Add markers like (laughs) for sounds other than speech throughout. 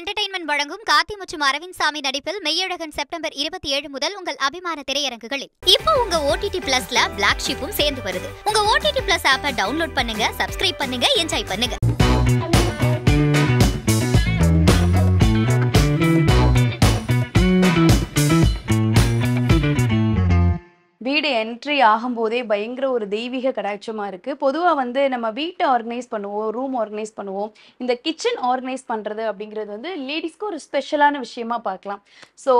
Entertainment வழங்கும் கார்த்தி மற்றும் அரவிந்த் சாமி நடிப்பில் மெய்யழகன் செப்டம்பர் இருபத்தி ஏழு முதல் உங்கள் அபிமான திரையரங்குகளில் இப்போ உங்க ஓடிடி பிளஸ்ல பிளாக் ஷிப்பும் சேர்ந்து வருது உங்க ஓடிடி பிளஸ் ஆப்பை டவுன்லோட் பண்ணுங்க சப்ஸ்கிரைப் பண்ணுங்க என்ஜாய் பண்ணுங்க வீடு என்ட்ரி ஆகும்போதே பயங்கர ஒரு தெய்வீக கடாட்சமாக இருக்குது பொதுவாக வந்து நம்ம வீட்டை ஆர்கனைஸ் பண்ணுவோம் ரூம் ஆர்கனைஸ் பண்ணுவோம் இந்த கிச்சன் ஆர்கனைஸ் பண்ணுறது அப்படிங்கிறது வந்து லேடிஸ்க்கு ஒரு ஸ்பெஷலான விஷயமா பார்க்கலாம் ஸோ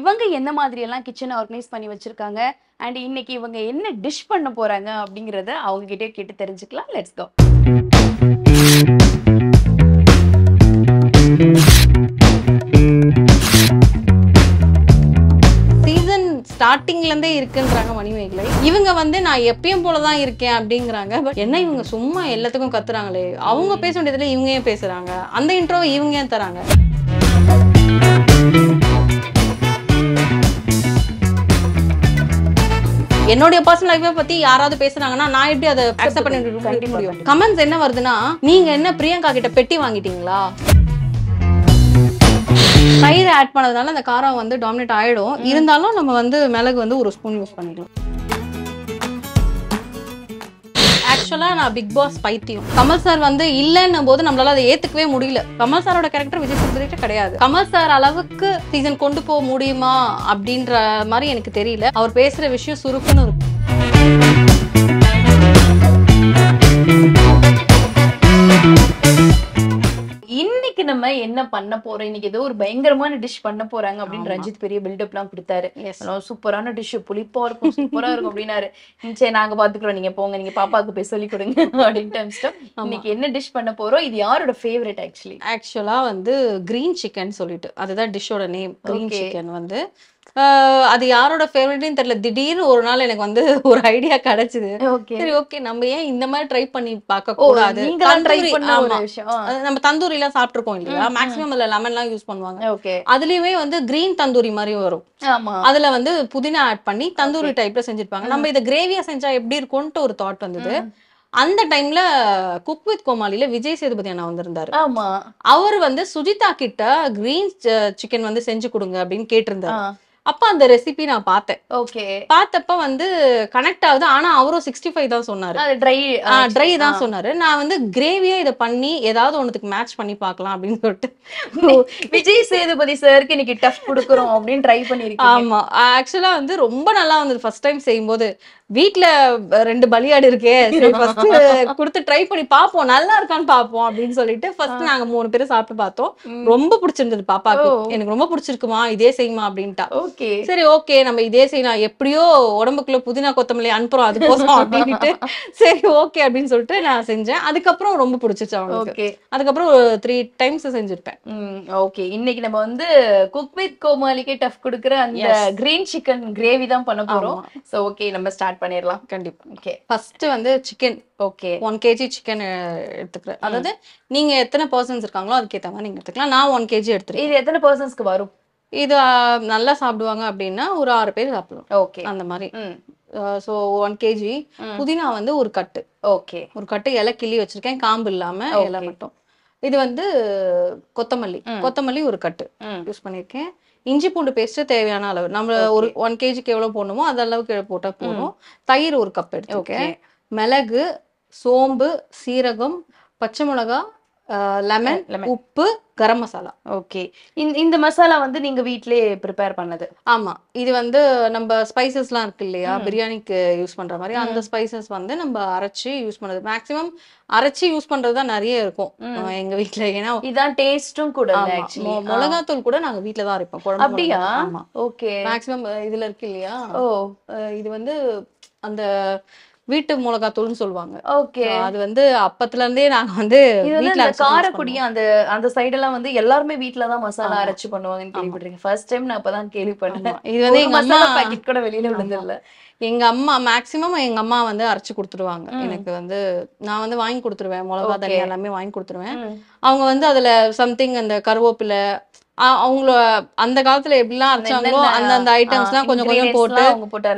இவங்க எந்த மாதிரியெல்லாம் கிச்சனை ஆர்கனைஸ் பண்ணி வச்சுருக்காங்க அண்ட் இன்னைக்கு இவங்க என்ன டிஷ் பண்ண போகிறாங்க அப்படிங்கிறத அவங்ககிட்டே கேட்டு தெரிஞ்சுக்கலாம் லெட்ஸ் கோ ஸ்டார்டிங்லேருந்தே இருக்குன்றாங்க மணிமேகலை இவங்க வந்து நான் எப்பயும் போல தான் இருக்கேன் அப்படிங்கிறாங்க பட் என்ன இவங்க சும்மா எல்லாத்துக்கும் கத்துறாங்களே அவங்க பேச வேண்டியதுல இவங்க ஏன் பேசுறாங்க அந்த இன்ட்ரோவை இவங்க ஏன் தராங்க என்னுடைய பர்சனல் லைஃபை பத்தி யாராவது பேசுறாங்கன்னா நான் எப்படி அதை அக்செப்ட் பண்ணிட்டு முடியும் கமெண்ட்ஸ் என்ன வருதுன்னா நீங்க என்ன பிரியங்கா கிட்ட பெட்டி வாங்கிட்டீங்களா தயிர் ஆட் பண்ணதுனால அந்த காரம் வந்து டாமினேட் ஆகிடும் இருந்தாலும் நம்ம வந்து மிளகு வந்து ஒரு ஸ்பூன் யூஸ் பண்ணிக்கலாம் ஆக்சுவலாக நான் பிக் பாஸ் பைத்தியம் கமல் சார் வந்து இல்லைன்னும் போது நம்மளால அதை ஏற்றுக்கவே முடியல கமல் சாரோட கேரக்டர் விஜய் சேதுபதிக்கிட்ட கிடையாது கமல் சார் அளவுக்கு சீசன் கொண்டு போக முடியுமா அப்படின்ற மாதிரி எனக்கு தெரியல அவர் பேசுகிற விஷயம் சுருக்குன்னு இருக்கும் நம்ம என்ன பண்ண போறோம் இன்னைக்கு ஏதோ ஒரு பயங்கரமான டிஷ் பண்ண போறாங்க அப்படின்னு ரஞ்சித் பெரிய பில்டப் எல்லாம் கொடுத்தாரு சூப்பரான டிஷ் புளிப்பா இருக்கும் சூப்பரா இருக்கும் அப்படின்னாரு சரி நாங்க பாத்துக்கிறோம் நீங்க போங்க நீங்க பாப்பாவுக்கு போய் சொல்லி கொடுங்க அப்படின்னு இன்னைக்கு என்ன டிஷ் பண்ண போறோம் இது யாரோட ஃபேவரட் ஆக்சுவலி ஆக்சுவலா வந்து கிரீன் சிக்கன் சொல்லிட்டு அதுதான் டிஷ்ஷோட நேம் கிரீன் சிக்கன் வந்து அது யாரோட ஃபேவரட்னு தெரியல திடீர்னு ஒரு நாள் எனக்கு வந்து (laughs) ஒரு ஐடியா கிடைச்சது சரி ஓகே நம்ம ஏன் இந்த மாதிரி ட்ரை பண்ணி பார்க்க கூடாது நம்ம தந்தூரி எல்லாம் சாப்பிட்டுருப்போம் இல்லையா மேக்ஸிமம் அதுல லெமன் எல்லாம் யூஸ் பண்ணுவாங்க அதுலயுமே வந்து கிரீன் தந்தூரி மாதிரி வரும் அதுல வந்து புதினா ஆட் பண்ணி தந்தூரி டைப்ல செஞ்சிருப்பாங்க நம்ம இதை கிரேவியா செஞ்சா எப்படி இருக்கும்ட்டு ஒரு தாட் வந்தது அந்த டைம்ல குக் வித் கோமாளில விஜய் சேதுபதி அண்ணா வந்திருந்தாரு அவர் வந்து சுஜிதா கிட்ட கிரீன் சிக்கன் வந்து செஞ்சு கொடுங்க அப்படின்னு கேட்டிருந்தாரு அப்ப அந்த ரெசிபி நான் பார்த்தேன் ஓகே பார்த்தப்ப வந்து கனெக்ட் ஆகுது ஆனா அவரும் சிக்ஸ்டி ஃபைவ் தான் சொன்னாரு ட்ரை ட்ரை uh, தான் சொன்னாரு நான் வந்து கிரேவியா இதை பண்ணி ஏதாவது ஒன்றுக்கு மேட்ச் பண்ணி பார்க்கலாம் அப்படின்னு சொல்லிட்டு விஜய் சேதுபதி சாருக்கு இன்னைக்கு டஃப் கொடுக்குறோம் அப்படின்னு ட்ரை பண்ணிருக்கேன் ஆமா ஆக்சுவலா வந்து ரொம்ப நல்லா வந்தது ஃபர்ஸ்ட் டைம் செய்யும்போது வீட்டுல ரெண்டு பலியாடு இருக்கே சரி ஃபர்ஸ்ட் கொடுத்து ட்ரை பண்ணி பாப்போம் நல்லா இருக்கான்னு பாப்போம் அப்படின்னு சொல்லிட்டு ஃபர்ஸ்ட் நாங்க மூணு பேரும் சாப்பிட்டு பார்த்தோம் ரொம்ப பிடிச்சிருந்தது பாப்பாக்கு எனக்கு ரொம்ப பிடிச்சிருக்குமா இதே செய்யுமா அப்படின்ட்டா ஓகே சரி ஓகே நம்ம இதே செய்யலாம் எப்படியோ உடம்புக்குள்ள புதினா கொத்தமல்லி அனுப்புறோம் அது போதும் அப்படின்ட்டு (laughs) சரி ஓகே அப்படின்னு சொல்லிட்டு நான் செஞ்சேன் அதுக்கப்புறம் ரொம்ப பிடிச்சிச்சு அவங்களுக்கு அதுக்கப்புறம் ஒரு த்ரீ டைம்ஸ் செஞ்சிருப்பேன் ஓகே இன்னைக்கு நம்ம வந்து குக் வித் கோமாலிக்கே டஃப் கொடுக்குற அந்த கிரீன் சிக்கன் கிரேவி தான் பண்ண போறோம் ஸோ ஓகே நம்ம ஸ்டார்ட் பண்ணிடலாம் கண்டிப்பா ஓகே ஃபர்ஸ்ட் வந்து chicken okay one KG chicken எடுத்துக்கிறேன் அதாவது நீங்க எத்தனை பர்சன்ஸ் இருக்காங்களோ அதுக்கேத்த மாதிரி நீங்க எடுத்துக்கலாம் நான் ஒன் கேஜி எடுத்துருக்கேன் இது எத்தனை பர்சன்ஸ்க்கு வரும் இது நல்லா சாப்பிடுவாங்க அப்படின்னா ஒரு ஆறு பேர் சாப்பிடலாம் ஓகே அந்த மாதிரி சோ ஒன் கேஜி புதினா வந்து ஒரு கட்டு ஓகே ஒரு கட்டு இலை கிள்ளி வச்சிருக்கேன் காம்பு இல்லாம இலை மட்டும் இது வந்து கொத்தமல்லி கொத்தமல்லி ஒரு கட்டு யூஸ் பண்ணிருக்கேன் இஞ்சி பூண்டு பேஸ்ட்டு தேவையான அளவு நம்ம ஒரு ஒன் கேஜிக்கு எவ்வளோ போடணுமோ அந்த அளவுக்கு போட்டால் போதும் தயிர் ஒரு கப் ஓகே மிளகு சோம்பு சீரகம் பச்சை மிளகா லெமன் உப்பு கரம் மசாலா ஓகே இந்த இந்த மசாலா வந்து நீங்க வீட்லயே ப்ரிப்பேர் பண்ணது ஆமா இது வந்து நம்ம ஸ்பைசஸ்லாம் இருக்கு இல்லையா பிரியாணிக்கு யூஸ் பண்ற மாதிரி அந்த ஸ்பைசஸ் வந்து நம்ம அரைச்சு யூஸ் பண்ணது மேக்ஸிமம் அரைச்சு யூஸ் பண்றது தான் நிறைய இருக்கும் எங்க வீட்ல ஏன்னா இதுதான் டேஸ்டும் கூட மிளகாத்தூள் கூட நாங்க வீட்ல தான் அரைப்போம் குழம்பு அப்படியா ஓகே மேக்ஸிமம் இதுல இருக்கு இல்லையா ஓ இது வந்து அந்த வீட்டு மிளகாத்தூள்னு சொல்லுவாங்க ஓகே அது வந்து அப்பத்துல இருந்தே நாங்க வந்து வீட்ல காரக்குடி அந்த அந்த சைடு எல்லாம் வந்து எல்லாருமே வீட்ல தான் மசாலா அரைச்சு பண்ணுவாங்கன்னு கேள்விப்படுறீங்க ஃபர்ஸ்ட் டைம் நான் அப்பதான் கேள்விப்பட்டேன் இது வந்து எங்க அம்மா பாக்கெட் கூட வெளியில இல்ல எங்க அம்மா மேக்சிமம் எங்க அம்மா வந்து அரைச்சு கொடுத்துருவாங்க எனக்கு வந்து நான் வந்து வாங்கி கொடுத்துருவேன் மிளகா தண்ணி எல்லாமே வாங்கி கொடுத்துருவேன் அவங்க வந்து அதுல சம்திங் அந்த கருவேப்பிலை அவங்கள அந்த காலத்துல எப்படிலாம் அரைச்சாங்களோ அந்தந்த ஐட்டம்ஸ்லாம் கொஞ்சம் கொஞ்சம் போட்டு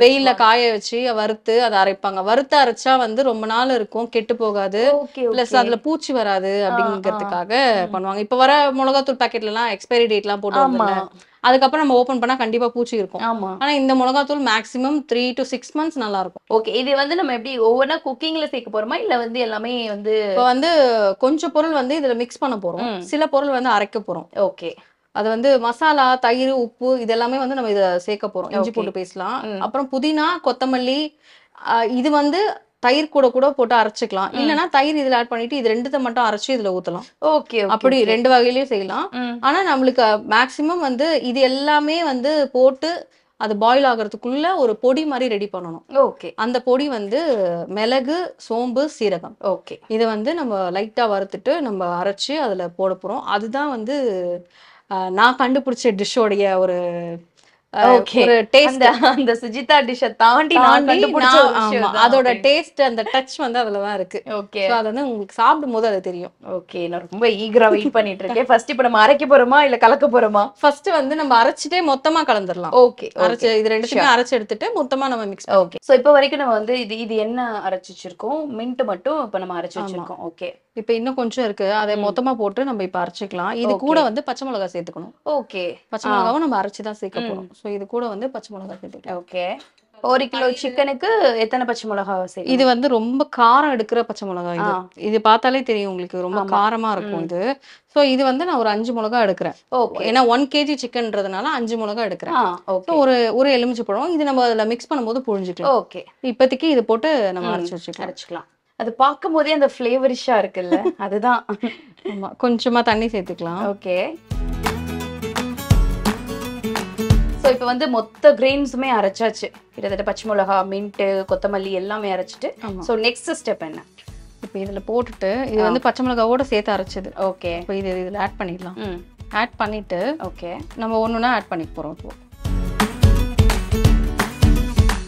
வெயில காய வச்சு வறுத்து அதை அரைப்பாங்க வறுத்து அரைச்சா வந்து ரொம்ப நாள் இருக்கும் கெட்டு போகாது பிளஸ் அதுல பூச்சி வராது அப்படிங்கறதுக்காக பண்ணுவாங்க இப்ப வர மிளகாத்தூள் பாக்கெட்ல எல்லாம் எக்ஸ்பைரி டேட் எல்லாம் போட்டு அதுக்கப்புறம் நம்ம ஓபன் பண்ணா கண்டிப்பா பூச்சி இருக்கும் ஆனா இந்த மிளகாத்தூள் maximum three to six months நல்லா இருக்கும் ஓகே இது வந்து நம்ம எப்படி ஒவ்வொன்னா குக்கிங்ல சேர்க்க போறோமா இல்ல வந்து எல்லாமே வந்து இப்போ வந்து கொஞ்சம் பொருள் வந்து இதுல மிக்ஸ் பண்ண போறோம் சில பொருள் வந்து அரைக்க போறோம் ஓகே அது வந்து மசாலா தயிர் உப்பு இதெல்லாமே வந்து நம்ம இதை சேர்க்க போறோம் இஞ்சி போட்டு பேசலாம் அப்புறம் புதினா கொத்தமல்லி இது வந்து தயிர் கூட கூட போட்டு அரைச்சிக்கலாம் இல்லைன்னா தயிர் இதுல ஆட் பண்ணிட்டு இது ரெண்டுத்த மட்டும் அரைச்சு இதுல ஊத்தலாம் ஓகே அப்படி ரெண்டு வகையிலயும் செய்யலாம் ஆனா நம்மளுக்கு மேக்சிமம் வந்து இது எல்லாமே வந்து போட்டு அது பாயில் ஆகிறதுக்குள்ள ஒரு பொடி மாதிரி ரெடி பண்ணணும் ஓகே அந்த பொடி வந்து மிளகு சோம்பு சீரகம் ஓகே இதை வந்து நம்ம லைட்டா வறுத்துட்டு நம்ம அரைச்சு அதுல போட போறோம் அதுதான் வந்து நான் கண்டுபிடிச்ச டிஷ்ஷோடைய ஒரு அந்த சுஜிதா தாண்டி அதோட டேஸ்ட் அந்த டச் வந்து இருக்கு ஓகே சாப்பிடும்போது அது தெரியும் ஓகே நான் ரொம்ப வெயிட் பண்ணிட்டு இருக்கேன் ஃபர்ஸ்ட் நம்ம அரைக்க போறோமா இல்ல கலக்க போறோமா ஃபர்ஸ்ட் வந்து நம்ம மொத்தமா கலந்துடலாம் ஓகே இது அரைச்சு எடுத்துட்டு மொத்தமா நம்ம மிக்ஸ் ஓகே சோ இப்போ வரைக்கும் நம்ம வந்து இது இது என்ன அரைச்சு வச்சிருக்கோம் மின்ட் மட்டும் நம்ம அரைச்சு வச்சிருக்கோம் ஓகே இப்ப இன்னும் கொஞ்சம் இருக்கு அதை மொத்தமா போட்டு நம்ம இப்ப அரைச்சிக்கலாம் இது கூட வந்து பச்சை மிளகா சேர்த்துக்கணும் ஓகே பச்சை மிளகாவும் நம்ம அரைச்சுதான் தான் சேர்க்க போறோம் சோ இது கூட வந்து பச்சை மிளகா சேர்த்துக்கலாம் ஓகே ஒரு கிலோ சிக்கனுக்கு எத்தனை பச்சை மிளகா சரி இது வந்து ரொம்ப காரம் எடுக்கிற பச்சை மிளகா இது இது பார்த்தாலே தெரியும் உங்களுக்கு ரொம்ப காரமா இருக்கும் இது ஸோ இது வந்து நான் ஒரு அஞ்சு மிளகா எடுக்கிறேன் ஏன்னா ஒன் கேஜி சிக்கன்றதுனால அஞ்சு மிளகா எடுக்கிறேன் ஒரு ஒரு எலுமிச்சை பழம் இது நம்ம அதில் மிக்ஸ் பண்ணும்போது புழிஞ்சிக்கலாம் ஓகே இப்போதைக்கு இது போட்டு நம்ம அரைச்சி வச்சுக்கலாம் அரைச்சிக்கலாம் அது பார்க்கும் போதே அந்த ஃப்ளேவரிஷா இருக்குல்ல (laughs) அதுதான் கொஞ்சமா தண்ணி சேர்த்துக்கலாம் ஓகே ஸோ இப்போ வந்து மொத்த கிரெயின்ஸுமே அரைச்சாச்சு கிட்டத்தட்ட பச்சை மிளகா மின்ட்டு கொத்தமல்லி எல்லாமே அரைச்சிட்டு ஸோ நெக்ஸ்ட் ஸ்டெப் என்ன இப்போ இதில் போட்டுட்டு இது வந்து பச்சை மிளகாவோட சேர்த்து அரைச்சது ஓகே இப்போ இது இதில் ஆட் பண்ணிடலாம் ஆட் பண்ணிட்டு ஓகே நம்ம ஒன்றுனா ஆட் பண்ணிக்க போகிறோம் இப்போ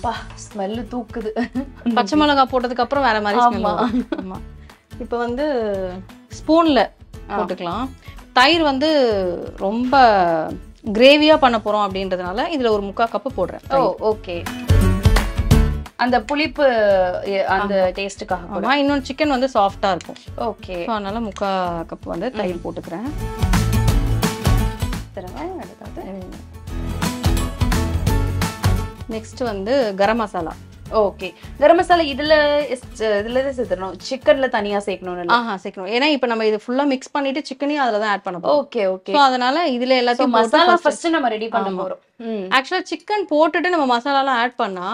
அப்பா ஸ்மெல்லு தூக்குது பச்சை மிளகாய் போட்டதுக்கு அப்புறம் வேற மாதிரி ஆமா இப்போ வந்து ஸ்பூன்ல போட்டுக்கலாம் தயிர் வந்து ரொம்ப கிரேவியா பண்ண போறோம் அப்படின்றதுனால இதுல ஒரு முக்கா கப்பு போடுறேன் ஓ ஓகே அந்த புளிப்பு அந்த டேஸ்ட்டுக்காக ஆமா இன்னொன்று சிக்கன் வந்து சாஃப்டா இருக்கும் ஓகே அதனால முக்கா கப் வந்து தயிர் போட்டுக்கிறேன் நெக்ஸ்ட் வந்து கரம் மசாலா ஓகே கரம் மசாலா இதுல இதுல சேர்த்துறணும் சிக்கன்ல தனியா சேர்க்கணும் ஆஹா சேர்க்கணும் ஏன்னா இப்ப நம்ம இது ஃபுல்லா மிக்ஸ் பண்ணிட்டு சிக்கனையும் அதுல தான் ஆட் பண்ண ஓகே ஓகே அதனால இதுல எல்லாத்தையும் மசாலா ஃபர்ஸ்ட் நம்ம ரெடி பண்ண போறோம் ஆக்சுவலா சிக்கன் போட்டுட்டு நம்ம மசாலாலாம் ஆட் பண்ணா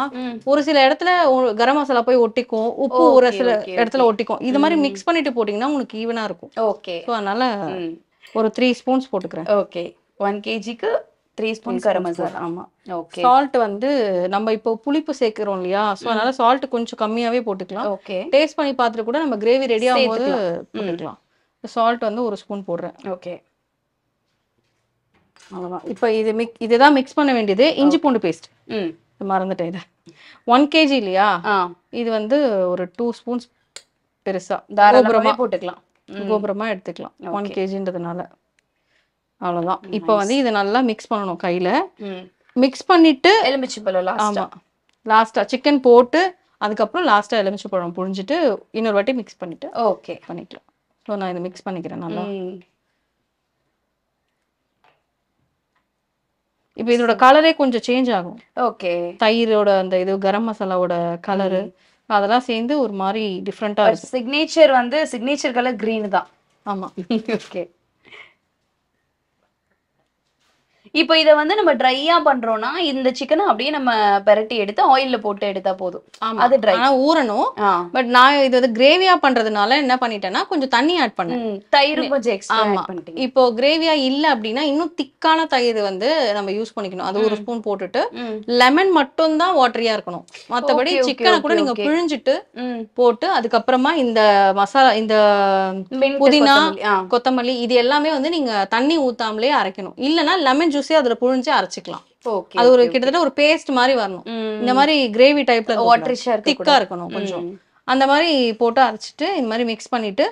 ஒரு சில இடத்துல கரம் மசாலா போய் ஒட்டிக்கும் உப்பு ஒரு சில இடத்துல ஒட்டிக்கும் இது மாதிரி மிக்ஸ் பண்ணிட்டு போட்டீங்கன்னா உங்களுக்கு ஈவனா இருக்கும் ஓகே அதனால ஒரு த்ரீ ஸ்பூன்ஸ் போட்டுக்கிறேன் ஓகே ஒன் கேஜிக்கு த்ரீ ஸ்பூன் கரம் மசாலா ஆமாம் ஓகே சால்ட் வந்து நம்ம இப்போ புளிப்பு சேர்க்குறோம் இல்லையா ஸோ அதனால சால்ட் கொஞ்சம் கம்மியாகவே போட்டுக்கலாம் ஓகே டேஸ்ட் பண்ணி பார்த்துட்டு கூட நம்ம கிரேவி ரெடி ஆகும்போது போட்டுக்கலாம் சால்ட் வந்து ஒரு ஸ்பூன் போடுறேன் ஓகே அவ்வளோதான் இப்போ இது மிக் இதுதான் மிக்ஸ் பண்ண வேண்டியது இஞ்சி பூண்டு பேஸ்ட் ம் மறந்துட்டேன் இதை ஒன் கேஜி இல்லையா இது வந்து ஒரு டூ ஸ்பூன்ஸ் பெருசாக தாராளமாக போட்டுக்கலாம் கோபுரமாக எடுத்துக்கலாம் ஒன் கேஜின்றதுனால அவ்வளோதான் இப்போ வந்து இது நல்லா மிக்ஸ் பண்ணணும் கையில் மிக்ஸ் பண்ணிட்டு எலுமிச்சை பழம் ஆமாம் லாஸ்ட்டாக சிக்கன் போட்டு அதுக்கப்புறம் லாஸ்ட்டாக எலுமிச்சை பழம் புழிஞ்சிட்டு இன்னொரு வாட்டி மிக்ஸ் பண்ணிட்டு ஓகே பண்ணிக்கலாம் ஸோ நான் இதை மிக்ஸ் பண்ணிக்கிறேன் நல்லா இப்போ இதோட கலரே கொஞ்சம் சேஞ்ச் ஆகும் ஓகே தயிரோட அந்த இது கரம் மசாலாவோட கலரு அதெல்லாம் சேர்ந்து ஒரு மாதிரி டிஃப்ரெண்ட்டாக இருக்கும் சிக்னேச்சர் வந்து சிக்னேச்சர் கலர் க்ரீன் தான் ஆமாம் ஓகே (laughs) இப்போ இதை வந்து நம்ம ட்ரையா பண்றோம்னா இந்த சிக்கனை அப்படியே நம்ம பெரட்டி எடுத்து ஆயில்ல போட்டு எடுத்தா போதும் அது ட்ரை ஊறணும் பட் நான் இது வந்து கிரேவியா பண்றதுனால என்ன பண்ணிட்டேன்னா கொஞ்சம் தண்ணி ஆட் பண்ணேன் தயிர் கொஞ்சம் எக்ஸ்ட்ரா இப்போ கிரேவியா இல்ல அப்படின்னா இன்னும் திக்கான தயிர் வந்து நம்ம யூஸ் பண்ணிக்கணும் அது ஒரு ஸ்பூன் போட்டுட்டு லெமன் மட்டும் தான் வாட்டரியா இருக்கணும் மத்தபடி சிக்கனை கூட நீங்க பிழிஞ்சிட்டு போட்டு அதுக்கப்புறமா இந்த மசாலா இந்த புதினா கொத்தமல்லி இது எல்லாமே வந்து நீங்க தண்ணி ஊத்தாமலே அரைக்கணும் இல்லைன்னா லெமன் ஜூஸ் ஜூஸே அதுல புழிஞ்சு அரைச்சிக்கலாம் அது ஒரு கிட்டத்தட்ட ஒரு பேஸ்ட் மாதிரி வரணும் இந்த மாதிரி கிரேவி டைப்ல திக்கா இருக்கணும் கொஞ்சம் அந்த மாதிரி போட்டு அரைச்சிட்டு இந்த மாதிரி மிக்ஸ் பண்ணிட்டு